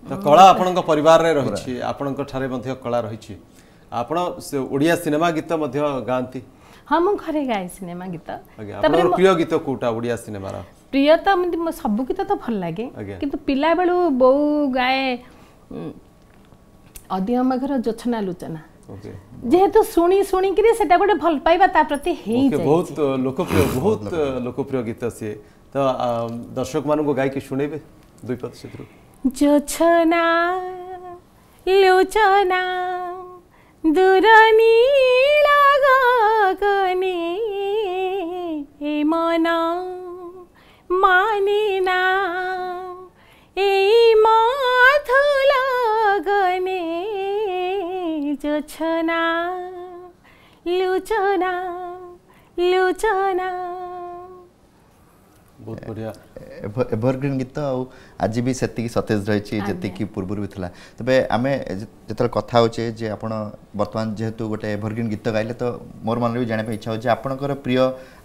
S1: ତ କଳା ଆପଣଙ୍କ ପରିବାରରେ ରହିଛି ଆପଣଙ୍କ ଠାରେ ମଧ୍ୟ କଳା ରହିଛି ଆପଣ ସେ ଓଡ଼ିଆ ସିନେମା ଗୀତ ମଧ୍ୟ ଗାଆନ୍ତି
S8: ହଁ ମୁଁ ଘରେ ଗାଏ ସିନେମା ଗୀତ ତାପରେ ପ୍ରିୟ
S1: ଗୀତ କୋଉଟା ଓଡ଼ିଆ ସିନେମାର
S8: ପ୍ରିୟ ତ ଏମିତି ମୋ ସବୁ ଗୀତ ତ ଭଲ ଲାଗେ କିନ୍ତୁ ପିଲାବେଳୁ ଗାଏ ଅଧିକ ମାଘର ଜୋଛନା যেহেতু শুনি শুনিকি সেটা গোটে ভাল পাইবা তা প্রতি হেই যায় বহুত
S1: লোকপ্রিয় বহুত লোকপ্রিয় গীত সে তো দর্শক মানুষ গাইকি শুনেবে দুই পদ সেতু
S9: যোছনা লোচনা দূরনী লুচনা লুচনা লুচনা
S2: ବହୁତ ବଢ଼ିଆ ଏଭରଗ୍ରୀନ୍ ଗୀତ ଆଉ ଆଜି ବି ସେତିକି ସତେଜ ରହିଛି ଯେତିକି ପୂର୍ବରୁ ବି ଥିଲା ତେବେ ଆମେ ଯେତେବେଳେ କଥା ହେଉଛେ ଯେ ଆପଣ ବର୍ତ୍ତମାନ ଯେହେତୁ ଗୋଟେ ଏଭରଗ୍ରୀନ୍ ଗୀତ ଗାଇଲେ ତ ମୋର ମନରେ ବି ଜାଣିବା ପାଇଁ ଇଚ୍ଛା ହେଉଛି ଆପଣଙ୍କର ପ୍ରିୟ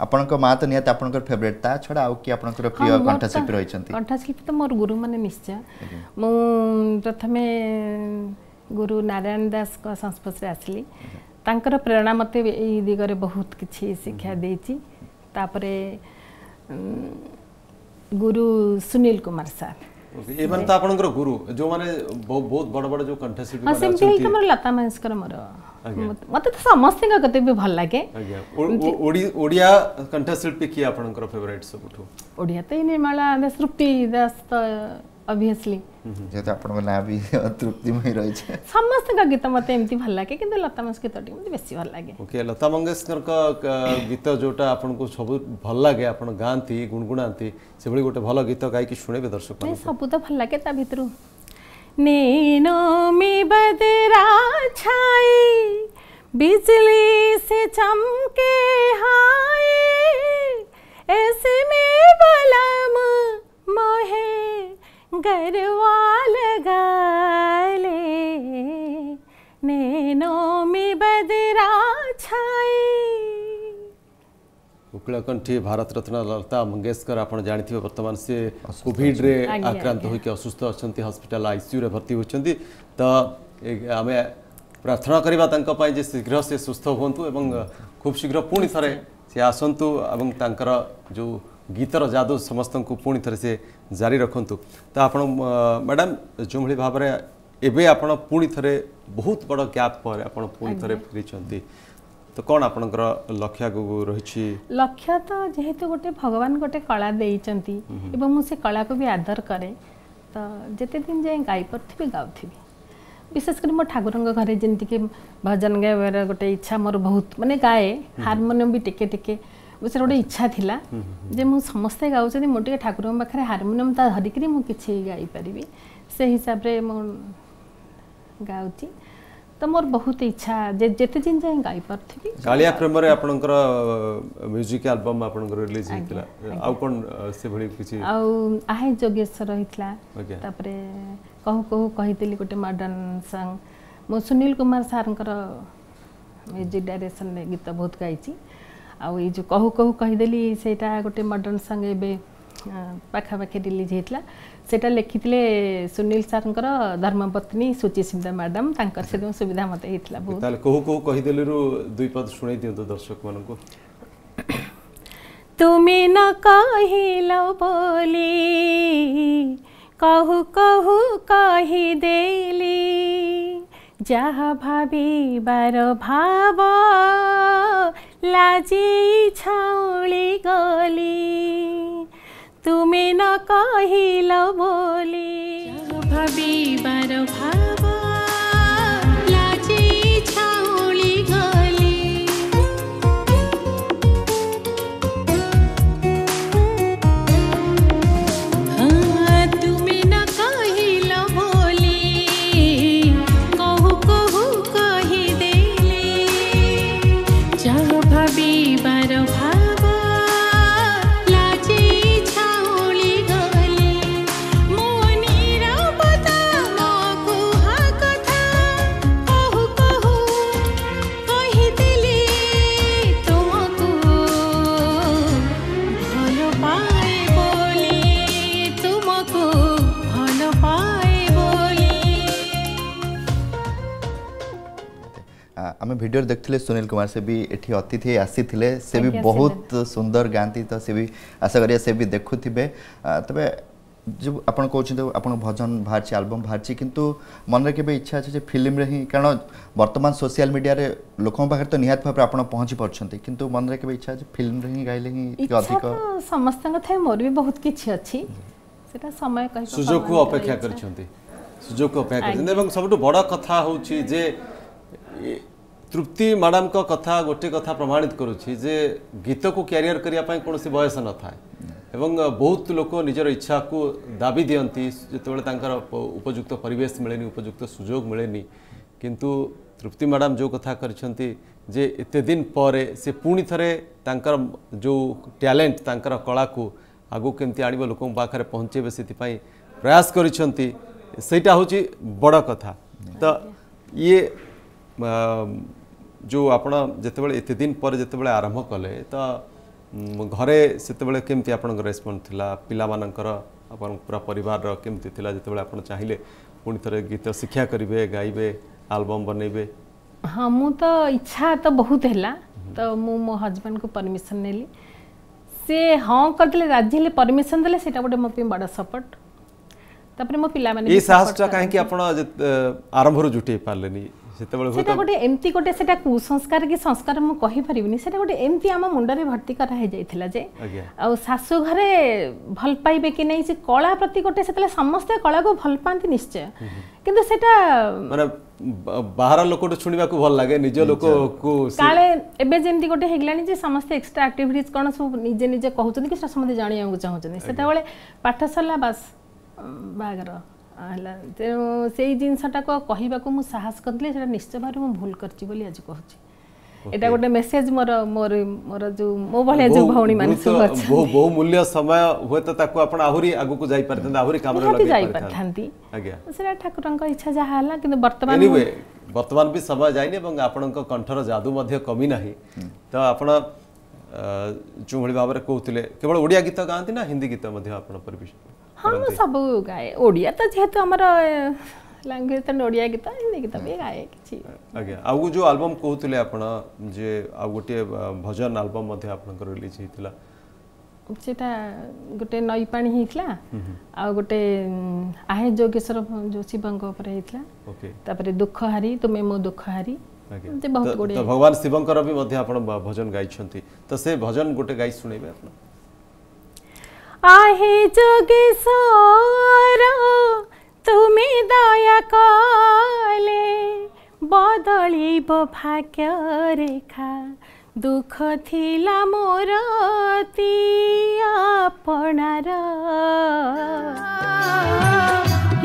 S2: ଆପଣଙ୍କ ମା ତ ନିହାତି ଆପଣଙ୍କର ଫେଭରେଟ୍ ତା ଛଡ଼ା ଆଉ କିଏ ଆପଣଙ୍କର ପ୍ରିୟ କଣ୍ଠାଶିଳ୍ପୀ ରହିଛନ୍ତି
S8: କଣ୍ଠାଶିଳ୍ପୀ ତ ମୋର ଗୁରୁମାନେ ନିଶ୍ଚୟ ମୁଁ ପ୍ରଥମେ गुरु नारायण दास संस्पर्श आसली तर प्रेरणा मत यिगे बहुत किसी शिक्षा हम्म। तापर गुरु सुनील कुमार सर
S1: तो, हाँ,
S2: तो ओडिया
S8: ओडिया तो obviously
S2: যেহেতু আপনার না বি (laughs) তৃপ্তিময় রয়েছে
S8: সমস্ত গীত মতে এমতি ভাল লাগে কিন্তু লতা মঙ্গেশ গীতটি মতে বেশি ভাল লাগে
S2: ওকে
S1: লতা মঙ্গেশকর গীত যেটা আপনার সবু ভাল লাগে আপনার গাঁতি গুণগুণাতে সেভাবে গোটে ভালো গীত গাইকি শুনেবে দর্শক
S9: সবু তো ভাল লাগে তা ভিতর नैनो में बदरा छाई बिजली से चमके हाय ऐसे में बलम घर गाले नैनो में बदरा छाई
S1: उकलकंठी भारत रत्न लता मंगेशकर आप जानते बर्तमान से कोविड रे आक्रांत हो असुस्थ अच्छा हस्पिटा आईसीयू रे भर्ती होती तो आम प्रार्थना करवा शीघ्र से सुस्थ हूँ खूब शीघ्र पुणी थे से आसतु और जो गीतर जादू समस्त को पुणी थे से जारी रखु तो आप मैडम जो भाई भाव में एवं आप पुणी थे बहुत बड़ गैप फेरी तो कौन आप लक्ष्य रही
S8: लक्ष्य तो जेहेतु गोटे भगवान गोटे कला मुझे कला को भी आदर कै तो जिते दिन जाए गायपी गाँवी विशेषकर मो ठाकुर घरे जमीक भजन गायबार गोटे इच्छा मोर बहुत मानने गाए हारमोनियम भी टिके टिके ଅବଶ୍ୟ ଗୋଟେ ଇଚ୍ଛା ଥିଲା ଯେ ମୁଁ ସମସ୍ତେ ଗାଉଛନ୍ତି ମୁଁ ଟିକେ ଠାକୁରଙ୍କ ପାଖରେ ହାରମୋନିୟମ୍ ତା ଧରିକିରି ମୁଁ କିଛି ଗାଇପାରିବି ସେ ହିସାବରେ ମୁଁ ଗାଉଛି ତ ମୋର ବହୁତ ଇଚ୍ଛା ଯେ ଯେତେ ଦିନ ଯାଏଁ ଗାଇପାରୁଥିବି କାଳିଆ
S1: ପ୍ରେମରେ ଆପଣଙ୍କର ମ୍ୟୁଜିକ୍ ଆଲବମ୍ ଆପଣଙ୍କର ରିଲିଜ୍ ହେଇଥିଲା ଆଉ କ'ଣ ସେଭଳି କିଛି ଆଉ
S8: ଆହେ ଯୋଗେଶ୍ୱର ହେଇଥିଲା ତାପରେ କହୁ କହୁ କହିଥିଲି ଗୋଟେ ମଡ଼ର୍ଣ୍ଣ ସଙ୍ଗ୍ ମୁଁ ସୁନୀଲ କୁମାର ସାର୍ଙ୍କର ମ୍ୟୁଜିକ୍ ଡାଇରେକ୍ସନରେ ଗୀତ ବହୁତ ଗାଇଛି आई जो कहू कहू कहीदेली से गोटे मडर्न संग ए पखापाखी रिलीज होता से लिखी थे सुनील सर धर्मपत्नी सुचिस्मिता मैडम से सुविधा मत
S1: दर्शक मान को
S9: न कह बोली कहू कहू कहीदेली যাহা ভাবিবার ভাব লাজে ছাউলি গলি তুমি ন কহিল বলি যাহা ভাবিবার ভাব
S2: भिडियो देखते सुनील कुमार से भी एटी अतिथि आसी तो से भी बहुत सुंदर गाती तो सी भी आशा कर देखु थे तब जो आप कहते आप भजन बाहर आलबम बाहर कितु मन में कभी इच्छा अच्छे फिल्म रे ही कारण वर्तमान सोशल मीडिया रे लोकों पाखे तो निहत भाव आप पहुँची पार्टी कि मन में कभी इच्छा फिल्म रे ही गाइले ही अधिक
S8: समस्त मोर भी बहुत किसी अच्छी समय सुजोग
S2: कर
S1: सब बड़ कथा हूँ तृप्ति मैडम का कथा गोटे कथा प्रमाणित करुच्चे गीत को क्यारिययर करने कौन बयस न था एवं बहुत लोग निजर इच्छा को दाबी दिखती जोबले उपयुक्त परेश मिले उपयुक्त सुजोग मिले किंतु तृप्ति मैडम जो कथा करते दिन पर से पुणी थे जो टैलेंट तर कला को आगे के आण लोक पहुँचे से प्रयास करा हूँ बड़ कथा तो ये ଯେଉଁ ଆପଣ ଯେତେବେଳେ ଏତେ ଦିନ ପରେ ଯେତେବେଳେ ଆରମ୍ଭ କଲେ ତ ଘରେ ସେତେବେଳେ କେମିତି ଆପଣଙ୍କ ରେସ୍ପଣ୍ଡ ଥିଲା ପିଲାମାନଙ୍କର ଆପଣଙ୍କ ପୁରା ପରିବାରର କେମିତି ଥିଲା ଯେତେବେଳେ ଆପଣ ଚାହିଁଲେ ପୁଣି ଥରେ ଗୀତ ଶିକ୍ଷା କରିବେ ଗାଇବେ ଆଲବମ୍ ବନେଇବେ
S8: ହଁ ମୁଁ ତ ଇଚ୍ଛା ତ ବହୁତ ହେଲା ତ ମୁଁ ମୋ ହଜବେଣ୍ଡକୁ ପରମିସନ୍ ନେଲି ସେ ହଁ କରିଦେଲେ ରାଜି ହେଲେ ପରମିସନ୍ ଦେଲେ ସେଇଟା ଗୋଟେ ମୋ ପାଇଁ ବଡ଼ ସପୋର୍ଟ ତାପରେ ମୋ ପିଲାମାନେ ଏଇ ସାହସଟା
S1: କାହିଁକି ଆପଣ ଆରମ୍ଭରୁ ଜୁଟେଇ ପାରିଲେନି ସେତେବେଳେ ସେଟା ଗୋଟେ
S8: ଏମିତି ଗୋଟେ ସେଟା କୁସଂସ୍କାର କି ସଂସ୍କାର ମୁଁ କହିପାରିବିନି ସେଟା ଗୋଟେ ଏମିତି ଆମ ମୁଣ୍ଡରେ ଭର୍ତ୍ତି କରା ହେଇଯାଇଥିଲା ଯେ ଆଉ ଶାଶୁ ଘରେ ଭଲ ପାଇବେ କି ନାହିଁ ସେ କଳା ପ୍ରତି ଗୋଟେ ସେତେବେଳେ ସମସ୍ତେ କଳାକୁ ଭଲ ପାଆନ୍ତି ନିଶ୍ଚୟ କିନ୍ତୁ ସେଟା
S1: ମାନେ ବାହାର ଲୋକଠୁ ଶୁଣିବାକୁ ଭଲ ଲାଗେ ନିଜ ଲୋକକୁ କାଳେ
S8: ଏବେ ଯେମିତି ଗୋଟେ ହେଇଗଲାଣି ଯେ ସମସ୍ତେ ଏକ୍ସଟ୍ରା ଆକ୍ଟିଭିଟିଜ୍ କ'ଣ ସବୁ ନିଜେ ନିଜେ କହୁଛନ୍ତି କି ସମସ୍ତେ ଜାଣିବାକୁ ଚାହୁଁଛନ୍ତି ସେତେବେଳେ ପାଠ ସରିଲା ବାସ୍ ବାହାଘର ହେଲା ତେଣୁ ସେଇ ଜିନିଷଟାକୁ କହିବାକୁ ମୁଁ ସାହସ କରିଥିଲି ସେଇଟା ନିଶ୍ଚୟ ଭାବରେ ମୁଁ ଭୁଲ କରିଛି ବୋଲି ଆଜି କହୁଛି ଏଇଟା ଗୋଟେ ମେସେଜ ମୋର ମୋର ମୋର ଯୋଉ ମୋ ଭଳିଆ ଯୋଉ ଭଉଣୀ ମାନେ ସବୁ
S1: ବହୁ ବହୁ ମୂଲ୍ୟ ସମୟ ହୁଏତ ତାକୁ ଆପଣ ଆହୁରି ଆଗକୁ ଯାଇପାରିଥାନ୍ତେ ଆହୁରି କାମରେ ଲଗେଇ ପାରିଥାନ୍ତି ଆଜ୍ଞା
S8: ସେଇଟା ଠାକୁରଙ୍କ ଇଚ୍ଛା ଯାହା ହେଲା କିନ୍ତୁ ବର୍ତ୍ତମାନ
S1: ବର୍ତ୍ତମାନ ବି ସମୟ ଯାଇନି ଏବଂ ଆପଣଙ୍କ କଣ୍ଠର ଯାଦୁ ମଧ୍ୟ କମି ନାହିଁ ତ ଆପଣ ଯେଉଁଭଳି ଭାବରେ କହୁଥିଲେ କେବଳ ଓଡ଼ିଆ ଗୀତ ଗାଆନ୍ତି ନା ହିନ୍ଦୀ ଗୀତ ମଧ୍ୟ ଆପଣ ପରିବେଷଣ
S8: हाँ सब गाए ओडिया तो जेहेतु अमर लैंग्वेज तो ओडिया गीत हिंदी गीत भी गाए कि
S1: आगे जो आलबम कहते हैं आउ गोटे भजन आलबम रिलीज होता
S8: गोटे नई पा होता
S1: आ
S8: गए आहे जोगेश्वर जो शिवंक दुख हारी तुम्हें मो दुख हारी
S1: बहुत तो, तो भगवान शिवंकर भी भजन गाय तो से भजन गोटे गाई शुणे
S9: आहे जोगी सोर तुम्ही दया कले बदलिब भाग्य रेखा दुख थिला मोर आपणार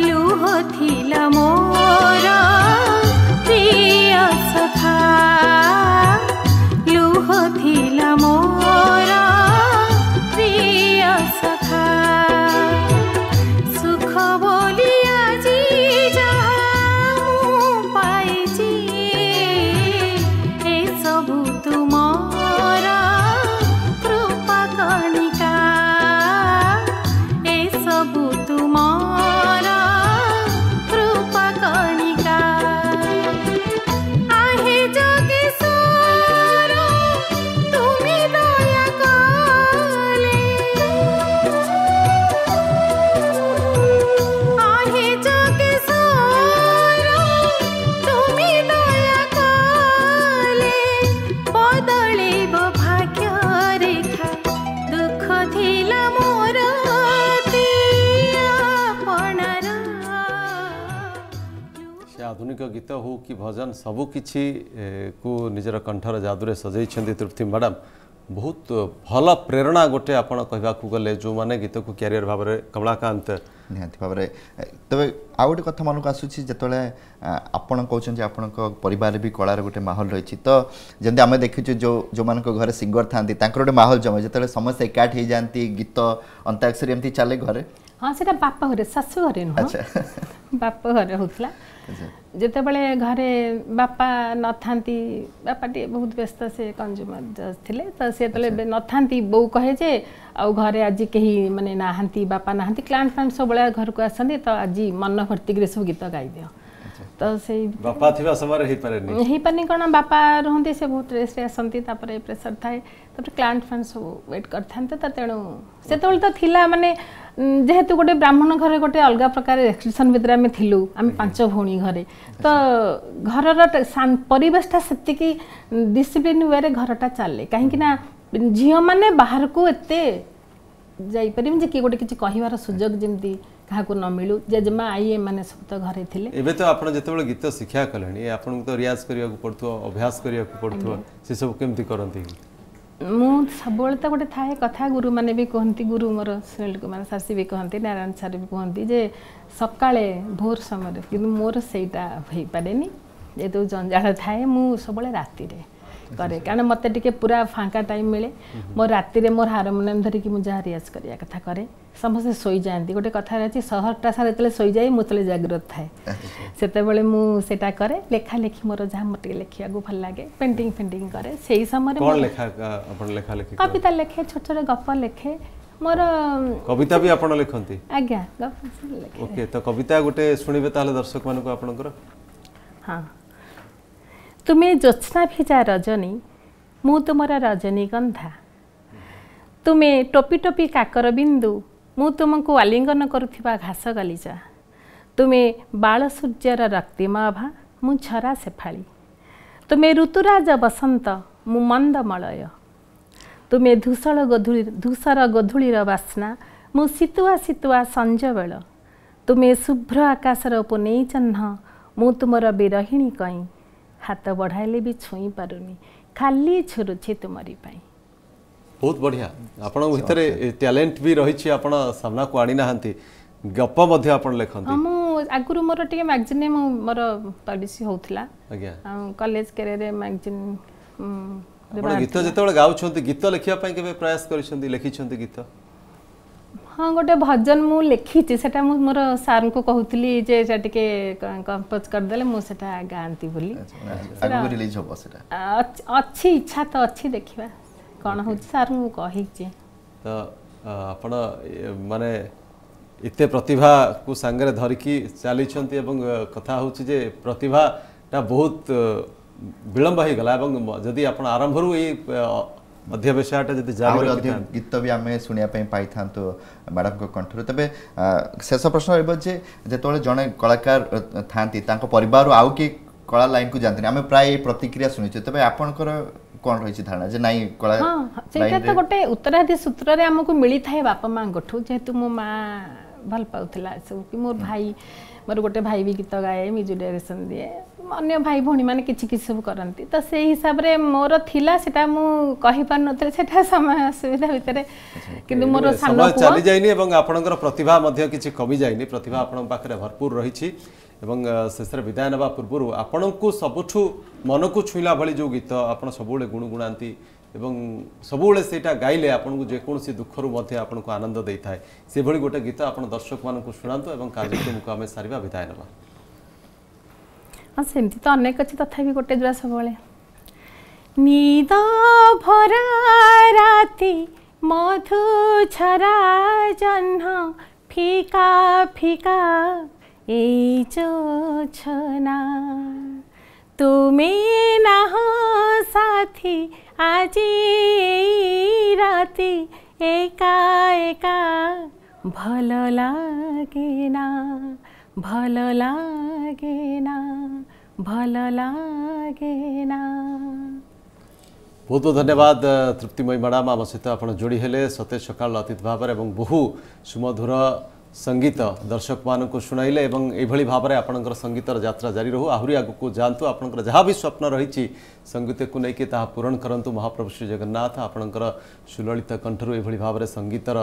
S9: लुह थिला मोर सखा लुह थिला मोरा
S1: আধুনিক গীত হো কি ভজন সবু কিছু কু নিজের কণ্ঠর জাদুরে সজাইছেন তৃপ্তি ম্যাডাম ବହୁତ ଭଲ ପ୍ରେରଣା ଗୋଟେ ଆପଣ କହିବାକୁ ଗଲେ ଯେଉଁମାନେ ଗୀତକୁ କ୍ୟାରିୟର ଭାବରେ
S2: କମଳାକାନ୍ତ ନିହାତି ଭାବରେ ତେବେ ଆଉ ଗୋଟେ କଥା ମନକୁ ଆସୁଛି ଯେତେବେଳେ ଆପଣ କହୁଛନ୍ତି ଆପଣଙ୍କ ପରିବାରରେ ବି କଳାର ଗୋଟେ ମାହୋଲ ରହିଛି ତ ଯେମିତି ଆମେ ଦେଖିଛୁ ଯେଉଁ ଯେଉଁମାନଙ୍କ ଘରେ ସିଙ୍ଗର ଥାନ୍ତି ତାଙ୍କର ଗୋଟେ ମାହୋଲ ଜମେ ଯେତେବେଳେ ସମସ୍ତେ ଏକାଠି ହେଇଯାନ୍ତି ଗୀତ ଅନ୍ତାକ୍ଷରୀ ଏମିତି ଚାଲେ ଘରେ
S8: ହଁ ସେଇଟା ବାପା ଘରେ ଶାଶୁ ଘରେ ନୁହଁ ବାପା ଘରେ ହେଉଥିଲା ଯେତେବେଳେ ଘରେ ବାପା ନଥାନ୍ତି ବାପା ଟିକେ ବହୁତ ବ୍ୟସ୍ତ ସେ କଞ୍ଜୁମର ଜଜ୍ ଥିଲେ ତ ସେ ଯେତେବେଳେ ନଥାନ୍ତି ବୋଉ କହେ ଯେ ଆଉ ଘରେ ଆଜି କେହି ମାନେ ନାହାନ୍ତି ବାପା ନାହାନ୍ତି କ୍ଲାଣ୍ଟ ଫ୍ଲାଣ୍ଟ ସବୁବେଳେ ଘରକୁ ଆସନ୍ତି ତ ଆଜି ମନ ଭର୍ତ୍ତିକିରେ ସବୁ ଗୀତ ଗାଇଦିଅ
S1: ତ ସେଇ ବାପା ଥିବା ସମୟରେ ହେଇପାରେନି
S8: ହେଇପାରେନି କ'ଣ ବାପା ରୁହନ୍ତି ସେ ବହୁତ ରେସ୍ରେ ଆସନ୍ତି ତାପରେ ପ୍ରେସର ଥାଏ ତାପରେ କ୍ଲାଣ୍ଟ ଫ୍ଲାଣ୍ଟ ସବୁ ୱେଟ୍ କରିଥାନ୍ତି ତ ତେଣୁ ସେତେବେଳେ ତ ଥିଲା ମାନେ गोटे ब्राह्मण घर गए प्रकार एक्सप्रेसन भित्रु पाँच भउ घर परिवेश डिसिप्लि वे घरटा चाले काहीँक न झिउने बाह्रको एउटा गएपछि क सुझो कामिलु जे जेमा आइए म घरैले
S1: त गीत शिक्षा को पढ्थ्यो अभ्यास के
S8: ମୁଁ ସବୁବେଳେ ତ ଗୋଟେ ଥାଏ କଥା ଗୁରୁମାନେ ବି କୁହନ୍ତି ଗୁରୁ ମୋର ସୁନୀଲ କୁମାର ସାର୍ ସେ ବି କୁହନ୍ତି ନାରାୟଣ ସାର୍ ବି କୁହନ୍ତି ଯେ ସକାଳେ ଭୋର ସମୟରେ କିନ୍ତୁ ମୋର ସେଇଟା ହୋଇପାରେନି ଯେହେତୁ ଜଞ୍ଜାଳ ଥାଏ ମୁଁ ସବୁବେଳେ ରାତିରେ କରେ କାରଣ ମୋତେ ଟିକେ ପୁରା ଫାଙ୍କା ଟାଇମ୍ ମିଳେ ମୋ ରାତିରେ ମୋର ହାରମୋନିୟମ୍ ଧରିକି ମୁଁ ଯାହା ରିଆଜ୍ କରିବା କଥା କରେ ସମସ୍ତେ ଶୋଇଯାଆନ୍ତି ଗୋଟେ କଥା ଅଛି ସହରଟା ସାରା ଯେତେବେଳେ ଶୋଇଯାଏ ମୁଁ ଯେତେବେଳେ ଜାଗ୍ରତ ଥାଏ ସେତେବେଳେ ମୁଁ ସେଇଟା କରେ ଲେଖା ଲେଖି ମୋର ଯାହା ମୋତେ ଟିକେ ଲେଖିବାକୁ ଭଲ ଲାଗେ ପେଣ୍ଟିଂ ଫେଣ୍ଟିଂ କରେ ସେଇ ସମୟରେ କବିତା ଲେଖେ ଛୋଟ ଛୋଟ ଗପ ଲେଖେ ମୋର
S1: କବିତା ବି ଆପଣ ଲେଖନ୍ତି
S8: ଆଜ୍ଞା ଗପ ଓକେ
S1: ତ କବିତା ଗୋଟେ ଶୁଣିବେ ତାହେଲେ ଦର୍ଶକମାନଙ୍କୁ ଆପଣଙ୍କର
S8: ହଁ ତୁମେ ଜ୍ୟୋତ୍ସ୍ନା ଭିଜା ରଜନୀ ମୁଁ ତୁମର ରଜନୀଗନ୍ଧା ତୁମେ ଟୋପି ଟୋପି କାକର ବିନ୍ଦୁ ମୁଁ ତୁମକୁ ଆଲିଙ୍ଗନ କରୁଥିବା ଘାସ ଗାଲିଚା ତୁମେ ବାଳ ସୂର୍ଯ୍ୟର ରକ୍ତିମ ଅଭା ମୁଁ ଛରା ଶେଫାଳି ତୁମେ ଋତୁରାଜ ବସନ୍ତ ମୁଁ ମନ୍ଦମଳୟ ତୁମେ ଧୂଷଳ ଗୋଧୂଳି ଧୂସର ଗୋଧୂଳିର ବାସ୍ନା ମୁଁ ଶୀତୁଆ ଶୀତୁଆ ସଞ୍ଜବେଳ ତୁମେ ଶୁଭ୍ର ଆକାଶର ପୁନେଇ ଚହ୍ନ ମୁଁ ତୁମର ବିରହିଣୀ କଇଁ ହାତ ବଢ଼ାଇଲେ ବି ଛୁଇଁ ପାରୁନି ଖାଲି ଛୁରୁଛି ତୁମରି ପାଇଁ
S1: ବହୁତ ବଢ଼ିଆ ଆପଣଙ୍କ ଭିତରେ ଟ୍ୟାଲେଣ୍ଟ ବି ରହିଛି ଆପଣ ସାମ୍ନାକୁ ଆଣିନାହାନ୍ତି ଗପ ମଧ୍ୟ ଆପଣ ଲେଖନ୍ତି
S8: ମୁଁ ଆଗରୁ ମୋର ଟିକେ ମ୍ୟାଗଜିନ୍ ମୁଁ ମୋର ପବ୍ଲିଶ ହଉଥିଲା କଲେଜ କ୍ୟାରିୟରରେ ମ୍ୟାଗଜିନ୍ ଗୀତ
S1: ଯେତେବେଳେ ଗାଉଛନ୍ତି ଗୀତ ଲେଖିବା ପାଇଁ କେବେ ପ୍ରୟାସ କରିଛନ୍ତି ଲେଖିଛନ୍ତି ଗୀତ
S8: हाँ गोटे भजन मु लिखी से मोर सार को टे कंपोज करदे मुझे गाँती बोली अच्छी इच्छा तो अच्छी देखा कौन हूँ सर मुझे
S1: तो मैंने इते प्रतिभा को सांगे धरिकी चली कथा जे प्रतिभा बहुत विलंब हो गला जदि आप आरंभ
S2: ଅଧ୍ୟାବେଶଟା ଯଦି ଆହୁରି ଅଧିକ ଗୀତ ବି ଆମେ ଶୁଣିବା ପାଇଁ ପାଇଥାନ୍ତୁ ମ୍ୟାଡ଼ାମଙ୍କ କଣ୍ଠରୁ ତେବେ ଶେଷ ପ୍ରଶ୍ନ ରହିବ ଯେ ଯେତେବେଳେ ଜଣେ କଳାକାର ଥାନ୍ତି ତାଙ୍କ ପରିବାରରୁ ଆଉ କିଏ କଳା ଲାଇନ୍କୁ ଯାଆନ୍ତିନି ଆମେ ପ୍ରାୟ ଏଇ ପ୍ରତିକ୍ରିୟା ଶୁଣିଛୁ ତେବେ ଆପଣଙ୍କର କ'ଣ ରହିଛି ଧାରଣା ଯେ ନାଇଁ କଳା ସେଇଟା ତ ଗୋଟେ
S8: ଉତ୍ତରାଧି ସୂତ୍ରରେ ଆମକୁ ମିଳିଥାଏ ବାପା ମାଆଙ୍କଠୁ ଯେହେତୁ ମୋ ମା ଭଲ ପାଉଥିଲା ଏସବୁ କି ମୋର ଭାଇ ମୋର ଗୋଟେ ଭାଇ ବି ଗୀତ ଗାଏ ମ୍ୟୁଜିକ୍ ଡାଇରେକ୍ସନ୍ ଦିଏ ଅନ୍ୟ ଭାଇ ଭଉଣୀମାନେ କିଛି କିଛି ସବୁ କରନ୍ତି ତ ସେଇ ହିସାବରେ ମୋର ଥିଲା ସେଟା ମୁଁ କହିପାରୁନଥିଲି ସେଟା ସମୟ ଅସୁବିଧା ଭିତରେ କିନ୍ତୁ ମୋର ସମୟ ଚାଲି
S1: ଯାଇନି ଏବଂ ଆପଣଙ୍କର ପ୍ରତିଭା ମଧ୍ୟ କିଛି କମି ଯାଇନି ପ୍ରତିଭା ଆପଣଙ୍କ ପାଖରେ ଭରପୁର ରହିଛି ଏବଂ ଶେଷରେ ବିଦାୟ ନେବା ପୂର୍ବରୁ ଆପଣଙ୍କୁ ସବୁଠୁ ମନକୁ ଛୁଇଁଲା ଭଳି ଯେଉଁ ଗୀତ ଆପଣ ସବୁବେଳେ ଗୁଣୁଗୁଣାନ୍ତି ଏବଂ ସବୁବେଳେ ସେଇଟା ଗାଇଲେ ଆପଣଙ୍କୁ ଯେକୌଣସି ଦୁଃଖରୁ ମଧ୍ୟ ଆପଣଙ୍କୁ ଆନନ୍ଦ ଦେଇଥାଏ ସେଭଳି ଗୋଟେ ଗୀତ ଆପଣ ଦର୍ଶକମାନଙ୍କୁ ଶୁଣାନ୍ତୁ ଏବଂ କାର୍ଯ୍ୟକ୍ରମକୁ ଆମେ ସାରିବା ବିଦାୟ ନେବା
S9: ହଁ ସେମିତି ତ ଅନେକ ଅଛି ତଥାପି ଗୋଟେ ଯୋଡ଼ା ସବୁବେଳେ ନିଦ ଭରା ରାତି মধু ছড়া জহ্ন ফিকা ফিকা এই যোছনা তুমি না সাথী আজি রাতি একা একা ভালো লাগে না भल लागेना
S8: भल लागेना
S1: ବହୁତ ବହୁତ ଧନ୍ୟବାଦ ତୃପ୍ତିମୟୀ ମ୍ୟାଡ଼ାମ୍ ଆମ ସହିତ ଆପଣ ଯୋଡ଼ି ହେଲେ ସତେଜ ସକାଳ ଅତୀତ ଭାବରେ ଏବଂ ବହୁ ସୁମଧୁର ସଙ୍ଗୀତ ଦର୍ଶକମାନଙ୍କୁ ଶୁଣାଇଲେ ଏବଂ ଏଇଭଳି ଭାବରେ ଆପଣଙ୍କର ସଙ୍ଗୀତର ଯାତ୍ରା ଜାରି ରହୁ ଆହୁରି ଆଗକୁ ଯାଆନ୍ତୁ ଆପଣଙ୍କର ଯାହା ବି ସ୍ୱପ୍ନ ରହିଛି ସଙ୍ଗୀତକୁ ନେଇକି ତାହା ପୂରଣ କରନ୍ତୁ ମହାପ୍ରଭୁ ଶ୍ରୀ ଜଗନ୍ନାଥ ଆପଣଙ୍କର ସୁଲଳିତ କଣ୍ଠରୁ ଏଭଳି ଭାବରେ ସଙ୍ଗୀତର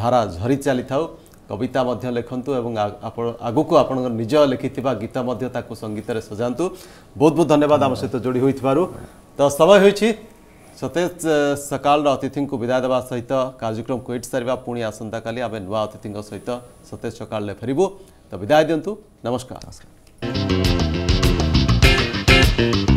S1: ଧାରା ଝରି ଚାଲିଥାଉ କବିତା ମଧ୍ୟ ଲେଖନ୍ତୁ ଏବଂ ଆପଣ ଆଗକୁ ଆପଣଙ୍କର ନିଜ ଲେଖିଥିବା ଗୀତ ମଧ୍ୟ ତାକୁ ସଙ୍ଗୀତରେ ସଜାନ୍ତୁ ବହୁତ ବହୁତ ଧନ୍ୟବାଦ ଆମ ସହିତ ଯୋଡ଼ି ହୋଇଥିବାରୁ ତ ସମୟ ହୋଇଛି ସତେଜ ସକାଳର ଅତିଥିଙ୍କୁ ବିଦାୟ ଦେବା ସହିତ କାର୍ଯ୍ୟକ୍ରମକୁ ଏଇଠି ସାରିବା ପୁଣି ଆସନ୍ତାକାଲି ଆମେ ନୂଆ ଅତିଥିଙ୍କ ସହିତ ସତେଜ ସକାଳରେ ଫେରିବୁ ତ ବିଦାୟ ଦିଅନ୍ତୁ ନମସ୍କାର ନମସ୍କାର